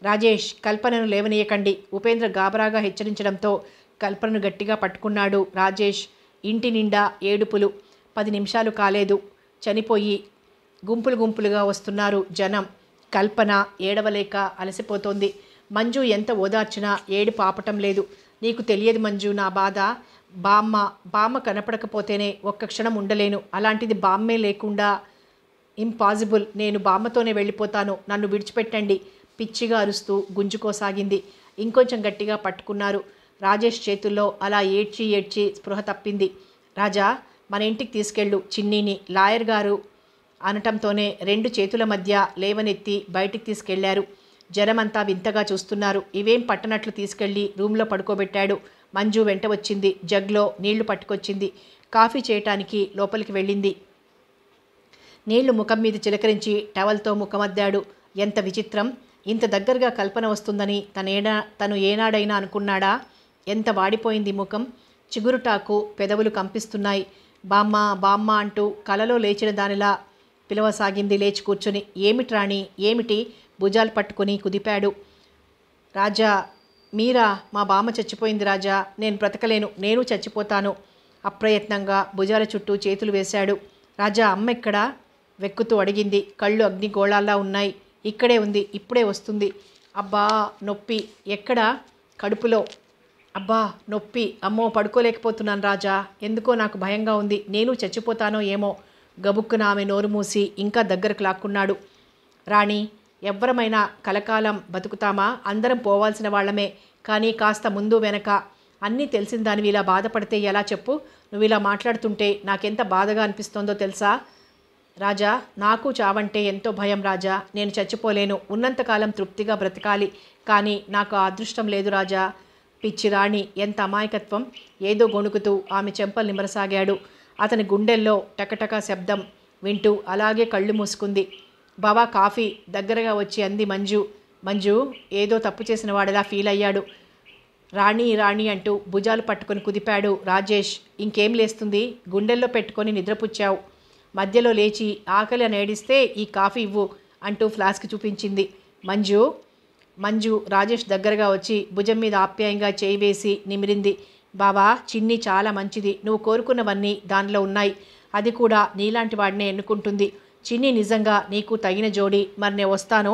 రాజేష్ కల్పనను లేవనీయకండి ఉపేంద్ర గాబరాగా హెచ్చరించడంతో కల్పనను గట్టిగా పట్టుకున్నాడు రాజేష్ ఇంటి నిండా ఏడుపులు పది నిమిషాలు కాలేదు చనిపోయి గుంపులు గుంపులుగా వస్తున్నారు జనం కల్పన ఏడవలేక అలసిపోతోంది మంజు ఎంత ఓదార్చినా ఏడు పాపటం లేదు నీకు తెలియదు మంజు నా బాధ బామ్మ బామ్మ కనపడకపోతేనే ఒక్క క్షణం ఉండలేను అలాంటిది బామ్మే లేకుండా ఇంపాసిబుల్ నేను బామ్మతోనే వెళ్ళిపోతాను నన్ను విడిచిపెట్టండి పిచ్చిగా అరుస్తూ గుంజుకోసాగింది ఇంకొంచెం గట్టిగా పట్టుకున్నారు రాజేష్ చేతుల్లో అలా ఏడ్చి ఏడ్చి స్పృహ తప్పింది రాజా మన ఇంటికి తీసుకెళ్ళు చిన్నీని లాయర్ గారు అనటంతోనే రెండు చేతుల మధ్య లేవనెత్తి బయటికి తీసుకెళ్లారు జనమంతా వింతగా చూస్తున్నారు ఇవేం పట్టనట్లు తీసుకెళ్లి రూమ్లో పడుకోబెట్టాడు మంజు వెంట వచ్చింది జగ్లో నీళ్లు పట్టుకొచ్చింది కాఫీ చేయటానికి లోపలికి వెళ్ళింది నీళ్లు ముఖం మీద చిలకరించి టవల్తో ముఖమద్దాడు ఎంత విచిత్రం ఇంత దగ్గరగా కల్పన వస్తుందని తనేడా తను ఏనాడైనా అనుకున్నాడా ఎంత వాడిపోయింది ముఖం చిగురుటాకు పెదవులు కంపిస్తున్నాయి బామ్మ బామ్మ అంటూ కలలో లేచిన దానిలా పిలవసాగింది లేచి కూర్చుని ఏమిటి రాణి ఏమిటి భుజాలు పట్టుకుని కుదిపాడు రాజా మీరా మా బామ్మ చచ్చిపోయింది రాజా నేను బ్రతకలేను నేను చచ్చిపోతాను అప్రయత్నంగా భుజాల చుట్టూ చేతులు వేశాడు రాజా అమ్మ ఎక్కడా వెక్కుతూ అడిగింది కళ్ళు అగ్నిగోళాల్లా ఉన్నాయి ఇక్కడే ఉంది ఇప్పుడే వస్తుంది అబ్బా నొప్పి ఎక్కడ కడుపులో అబ్బా నొప్పి అమ్మో పడుకోలేకపోతున్నాను రాజా ఎందుకో నాకు భయంగా ఉంది నేను చచ్చిపోతానో ఏమో గబుక్కున ఆమె నోరు మూసి ఇంకా దగ్గరకు లాక్కున్నాడు రాణి ఎవ్వరమైనా కలకాలం బతుకుతామా అందరం పోవాల్సిన వాళ్ళమే కానీ కాస్త ముందు వెనక అన్నీ తెలిసిన దానివి ఇలా బాధపడితే ఎలా చెప్పు నువ్వు ఇలా మాట్లాడుతుంటే నాకెంత బాధగా అనిపిస్తోందో తెలుసా రాజా నాకు చావంటే ఎంతో భయం రాజా నేను చచ్చిపోలేను ఉన్నంతకాలం తృప్తిగా బ్రతకాలి కానీ నాకు అదృష్టం లేదు రాజా పిచ్చి రాణి ఎంత అమాయకత్వం ఏదో గొణుకుతూ ఆమె చెంపలు నిమరసాగాడు అతని గుండెల్లో టకటక శబ్దం వింటూ అలాగే కళ్ళు మూసుకుంది బావా కాఫీ దగ్గరగా వచ్చి అంది మంజు మంజు ఏదో తప్పు చేసిన వాడిలా ఫీల్ అయ్యాడు రాణి రాణి అంటూ భుజాలు పట్టుకొని కుదిపాడు రాజేష్ ఇంకేం లేస్తుంది గుండెల్లో పెట్టుకొని నిద్రపుచ్చావు మధ్యలో లేచి ఆకలి అని ఏడిస్తే ఈ కాఫీ ఇవ్వు అంటూ ఫ్లాస్క్ చూపించింది మంజు మంజు రాజేష్ దగ్గరగా వచ్చి భుజం మీద ఆప్యాయంగా చేయి వేసి నిమిరింది బావా చిన్ని చాలా మంచిది నువ్వు కోరుకున్నవన్నీ దానిలో ఉన్నాయి అది కూడా నీలాంటి వాడినే ఎన్నుకుంటుంది చిన్ని నిజంగా నీకు తగిన జోడి మరి నేను వస్తాను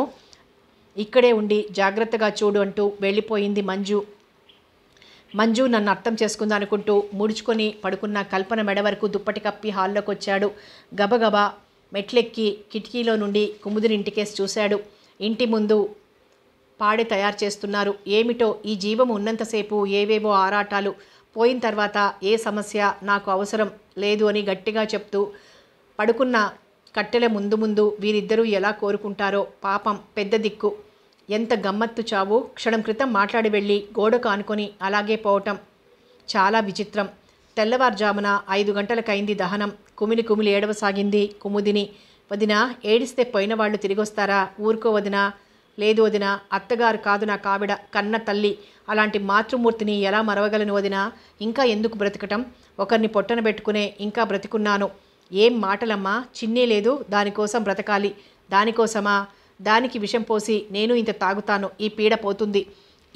ఇక్కడే ఉండి జాగ్రత్తగా చూడు అంటూ వెళ్ళిపోయింది మంజు మంజు నన్ను అర్థం చేసుకుందనుకుంటూ ముడుచుకొని పడుకున్న కల్పన మెడ వరకు దుప్పటి కప్పి హాల్లోకి వచ్చాడు గబగబా మెట్లెక్కి కిటికీలో నుండి కుముదినింటికేసి చూశాడు ఇంటి ముందు పాడి తయారు చేస్తున్నారు ఏమిటో ఈ జీవం ఉన్నంతసేపు ఏవేవో ఆరాటాలు పోయిన తర్వాత ఏ సమస్య నాకు అవసరం లేదు అని గట్టిగా చెప్తూ పడుకున్న కట్టెల ముందు ముందు వీరిద్దరూ ఎలా కోరుకుంటారో పాపం పెద్ద దిక్కు ఎంత గమ్మత్తు చావు క్షణం క్రితం మాట్లాడి వెళ్ళి గోడకు ఆనుకొని అలాగే పోవటం చాలా విచిత్రం తెల్లవారుజామున ఐదు గంటలకైంది దహనం కుమిలి కుమిలి ఏడవసాగింది కుముదిని వదిన ఏడిస్తే పోయిన వాళ్ళు తిరిగొస్తారా ఊరుకో వదిన లేదు వదిన అత్తగారు కాదు నా కావిడ కన్న తల్లి అలాంటి మాతృమూర్తిని ఎలా మరవగలను వదిన ఇంకా ఎందుకు బ్రతకటం ఒకరిని పొట్టన పెట్టుకునే ఇంకా బ్రతికున్నాను ఏం మాటలమ్మా చిన్నీ లేదు దానికోసం బ్రతకాలి దానికోసమా దానికి విషం పోసి నేను ఇంత తాగుతాను ఈ పీడ పోతుంది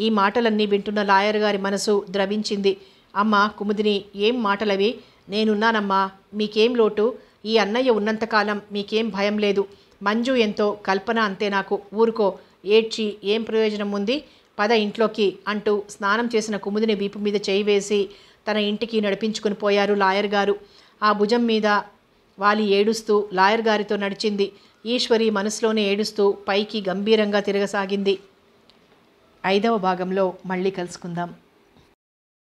ఈ మాటలన్నీ వింటున్న లాయర్ గారి మనసు ద్రవించింది అమ్మ కుముదిని ఏం మాటలవి నేనున్నానమ్మా మీకేం లోటు ఈ అన్నయ్య ఉన్నంతకాలం మీకేం భయం లేదు మంజు ఎంతో కల్పన అంతే నాకు ఊరుకో ఏడ్చి ఏం ప్రయోజనం ఉంది పద ఇంట్లోకి అంటూ స్నానం చేసిన కుముదిని వీపు మీద చేయి వేసి తన ఇంటికి నడిపించుకుని పోయారు లాయర్ గారు ఆ భుజం మీద వాలి ఏడుస్తూ లాయర్ గారితో నడిచింది ఈశ్వరి మనసులోనే ఏడుస్తూ పైకి గంభీరంగా తిరగసాగింది ఐదవ భాగంలో మళ్ళీ కలుసుకుందాం